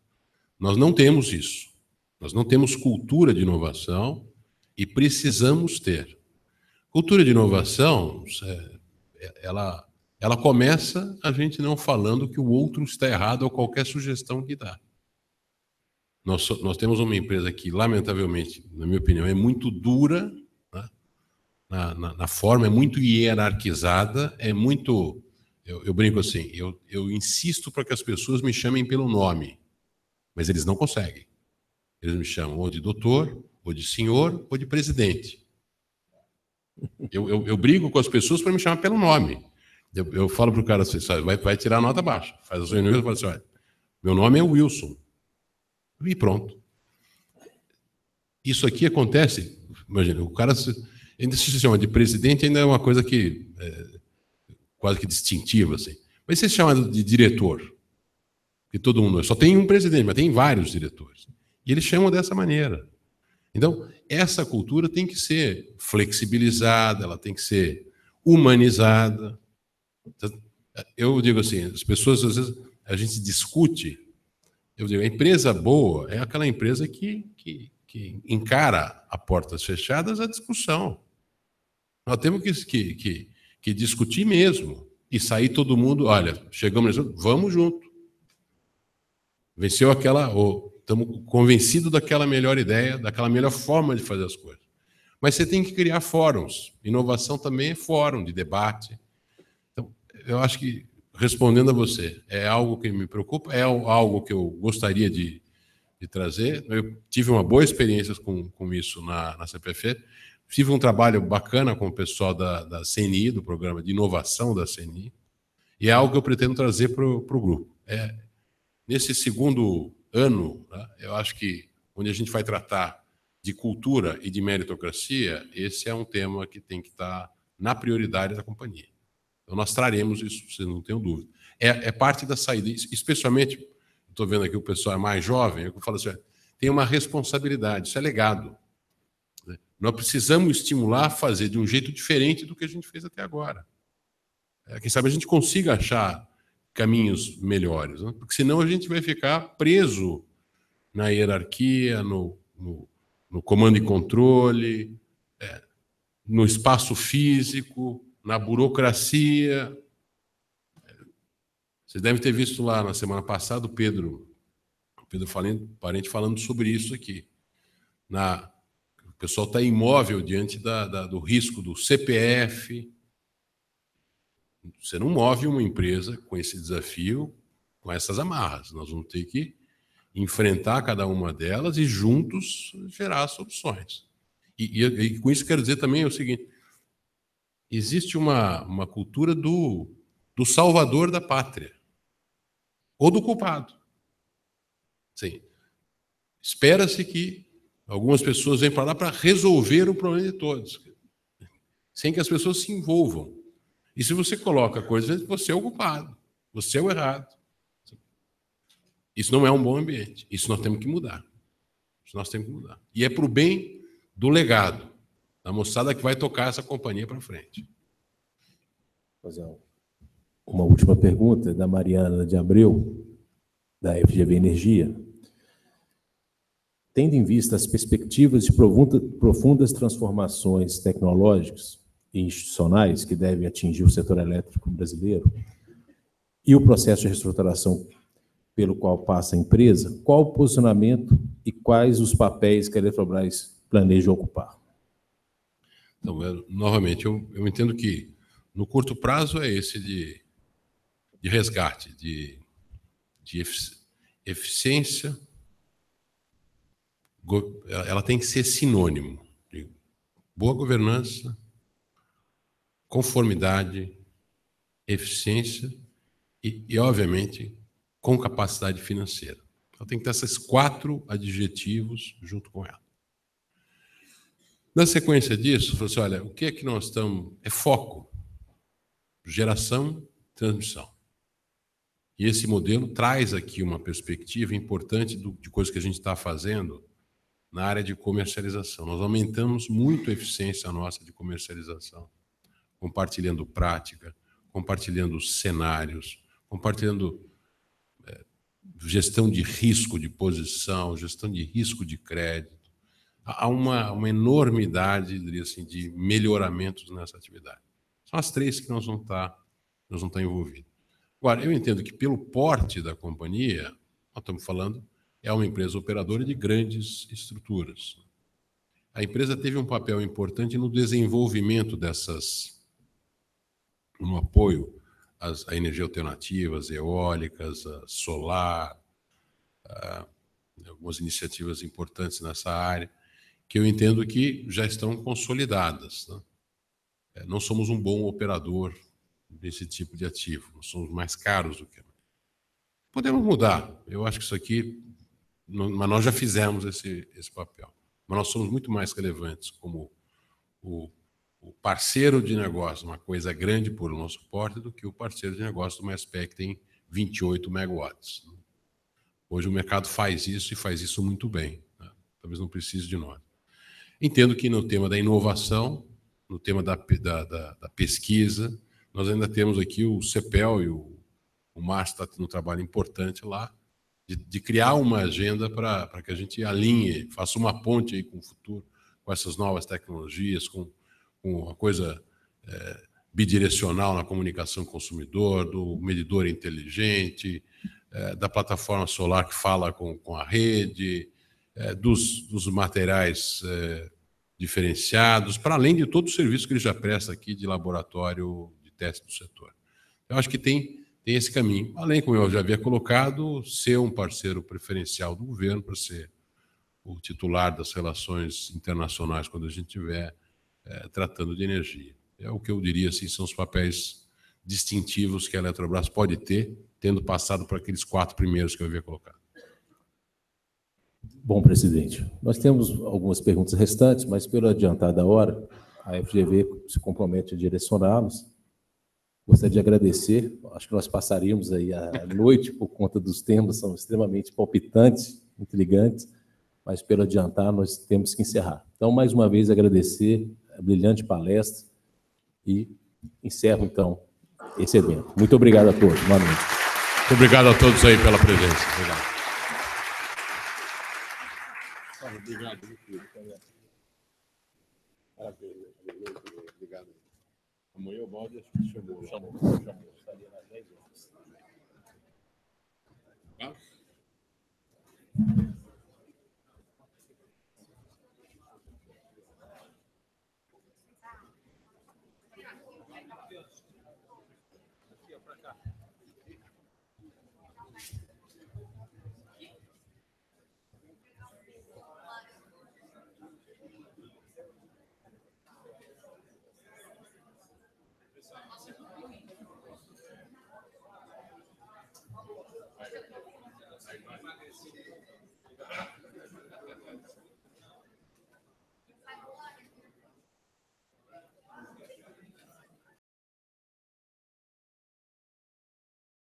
Nós não temos isso. Nós não temos cultura de inovação e precisamos ter. Cultura de inovação, é, é, ela, ela começa a gente não falando que o outro está errado ou qualquer sugestão que dá. Nós, nós temos uma empresa que, lamentavelmente, na minha opinião, é muito dura né? na, na, na, forma, é muito hierarquizada, é muito. Eu, eu brinco assim, eu, eu insisto para que as pessoas me chamem pelo nome, mas eles não conseguem. Eles me chamam ou de doutor, ou de senhor, ou de presidente. Eu, eu, eu brigo com as pessoas para me chamar pelo nome. Eu, eu falo para o cara assim, vai, vai tirar nota baixa. Faz as reuniões e fala assim: olha, meu nome é Wilson e pronto. Isso aqui acontece, imagina, o cara ainda se chama de presidente, ainda é uma coisa que é, quase que distintiva, assim. Mas se é chama de diretor, que todo mundo só tem um presidente, mas tem vários diretores. E eles chamam dessa maneira. Então, essa cultura tem que ser flexibilizada, ela tem que ser humanizada. Eu digo assim, as pessoas às vezes a gente discute eu digo, a empresa boa é aquela empresa que, que, que encara a portas fechadas a discussão. Nós temos que, que, que discutir mesmo e sair todo mundo, olha, chegamos, vamos junto. Venceu aquela, ou estamos convencidos daquela melhor ideia, daquela melhor forma de fazer as coisas. Mas você tem que criar fóruns. Inovação também é fórum de debate. Então, eu acho que respondendo a você, é algo que me preocupa, é algo que eu gostaria de, de trazer. Eu tive uma boa experiência com, com isso na, na CPF. Tive um trabalho bacana com o pessoal da, da CNI, do programa de inovação da CNI, e é algo que eu pretendo trazer para o grupo. É, nesse segundo ano, né, eu acho que onde a gente vai tratar de cultura e de meritocracia, esse é um tema que tem que estar tá na prioridade da companhia. Então, nós traremos isso, vocês não tenham dúvida. É, é parte da saída, especialmente, estou vendo aqui o pessoal é mais jovem, é eu falo assim, tem uma responsabilidade, isso é legado. Né? Nós precisamos estimular a fazer de um jeito diferente do que a gente fez até agora. É, quem sabe a gente consiga achar caminhos melhores, né? porque senão a gente vai ficar preso na hierarquia, no, no, no comando e controle, é, no espaço físico, na burocracia. Vocês devem ter visto lá na semana passada o Pedro, o Pedro Parente falando sobre isso aqui. Na, o pessoal está imóvel diante da, da, do risco do CPF. Você não move uma empresa com esse desafio, com essas amarras. Nós vamos ter que enfrentar cada uma delas e juntos gerar soluções. E, e, e, com isso quero dizer também o seguinte: existe uma, uma cultura do, do salvador da pátria ou do culpado. Sim. Espera-se que algumas pessoas venham para lá para resolver o problema de todos, sem que as pessoas se envolvam. E se você coloca coisas, você é o culpado, você é o errado. Isso não é um bom ambiente. Isso nós temos que mudar. Isso nós temos que mudar. E é para o bem do legado da moçada que vai tocar essa companhia para frente. Fazer uma última pergunta da Mariana de Abreu, da FGV Energia. Tendo em vista as perspectivas de profundas transformações tecnológicas e institucionais que devem atingir o setor elétrico brasileiro e o processo de reestruturação pelo qual passa a empresa, qual o posicionamento e quais os papéis que a Eletrobras planeja ocupar? Então, eu, novamente, eu, eu entendo que no curto prazo é esse de, de resgate, de, de eficiência. Ela tem que ser sinônimo de boa governança, conformidade, eficiência e, e obviamente, com capacidade financeira. Ela então, tem que ter esses quatro adjetivos junto com ela. Na sequência disso, falou assim: olha, o que é que nós estamos. É foco, geração, transmissão. E esse modelo traz aqui uma perspectiva importante do, de coisa que a gente está fazendo na área de comercialização. Nós aumentamos muito a eficiência nossa de comercialização, compartilhando prática, compartilhando cenários, compartilhando é, gestão de risco de posição, gestão de risco de crédito, Há uma, uma enormidade, diria assim, de melhoramentos nessa atividade. São as três que nós vamos estar, tá, nós vamos estar tá envolvidos. Agora, eu entendo que pelo porte da companhia, nós estamos falando, é uma empresa operadora de grandes estruturas. A empresa teve um papel importante no desenvolvimento dessas, no apoio às, à energia alternativa, às eólicas, à solar, a, algumas iniciativas importantes nessa área que eu entendo que já estão consolidadas. Né? É, não somos um bom operador desse tipo de ativo, nós somos mais caros do que. Podemos mudar, eu acho que isso aqui, não, mas nós já fizemos esse, esse papel. Mas nós somos muito mais relevantes como o, o parceiro de negócio, uma coisa grande por nosso porte, do que o parceiro de negócio de uma SPEC que tem 28 megawatts. Né? Hoje o mercado faz isso e faz isso muito bem. Né? Talvez não precise de nós. Entendo que no tema da inovação, no tema da, da, da, da pesquisa, nós ainda temos aqui o CEPEL e o, o Márcio está tendo um trabalho importante lá, de, de criar uma agenda para que a gente alinhe, faça uma ponte aí com o futuro, com essas novas tecnologias, com, com uma coisa é, bidirecional na comunicação consumidor, do medidor inteligente, é, da plataforma solar que fala com, com a rede, é, dos, dos materiais é, diferenciados, para além de todo o serviço que ele já presta aqui de laboratório de teste do setor. Eu acho que tem, tem esse caminho. Além, como eu já havia colocado, ser um parceiro preferencial do governo para ser o titular das relações internacionais quando a gente estiver é, tratando de energia. É o que eu diria, assim, são os papéis distintivos que a Eletrobras pode ter, tendo passado por aqueles quatro primeiros que eu havia colocado. Bom, presidente, nós temos algumas perguntas restantes, mas pelo adiantar da hora, a FGV se compromete a direcioná-los. Gostaria de agradecer. Acho que nós passaríamos aí a noite por conta dos temas, são extremamente palpitantes, intrigantes, mas pelo adiantar, nós temos que encerrar. Então, mais uma vez, agradecer a brilhante palestra e encerro, então, esse evento. Muito obrigado a todos. Boa noite. Muito obrigado a todos aí pela presença. Obrigado. Obrigado, obrigado. Maravilha, obrigado. Amanhã o Valdir acho que chegou. Chamou, chamou. Estaria nas 10 horas. Tá?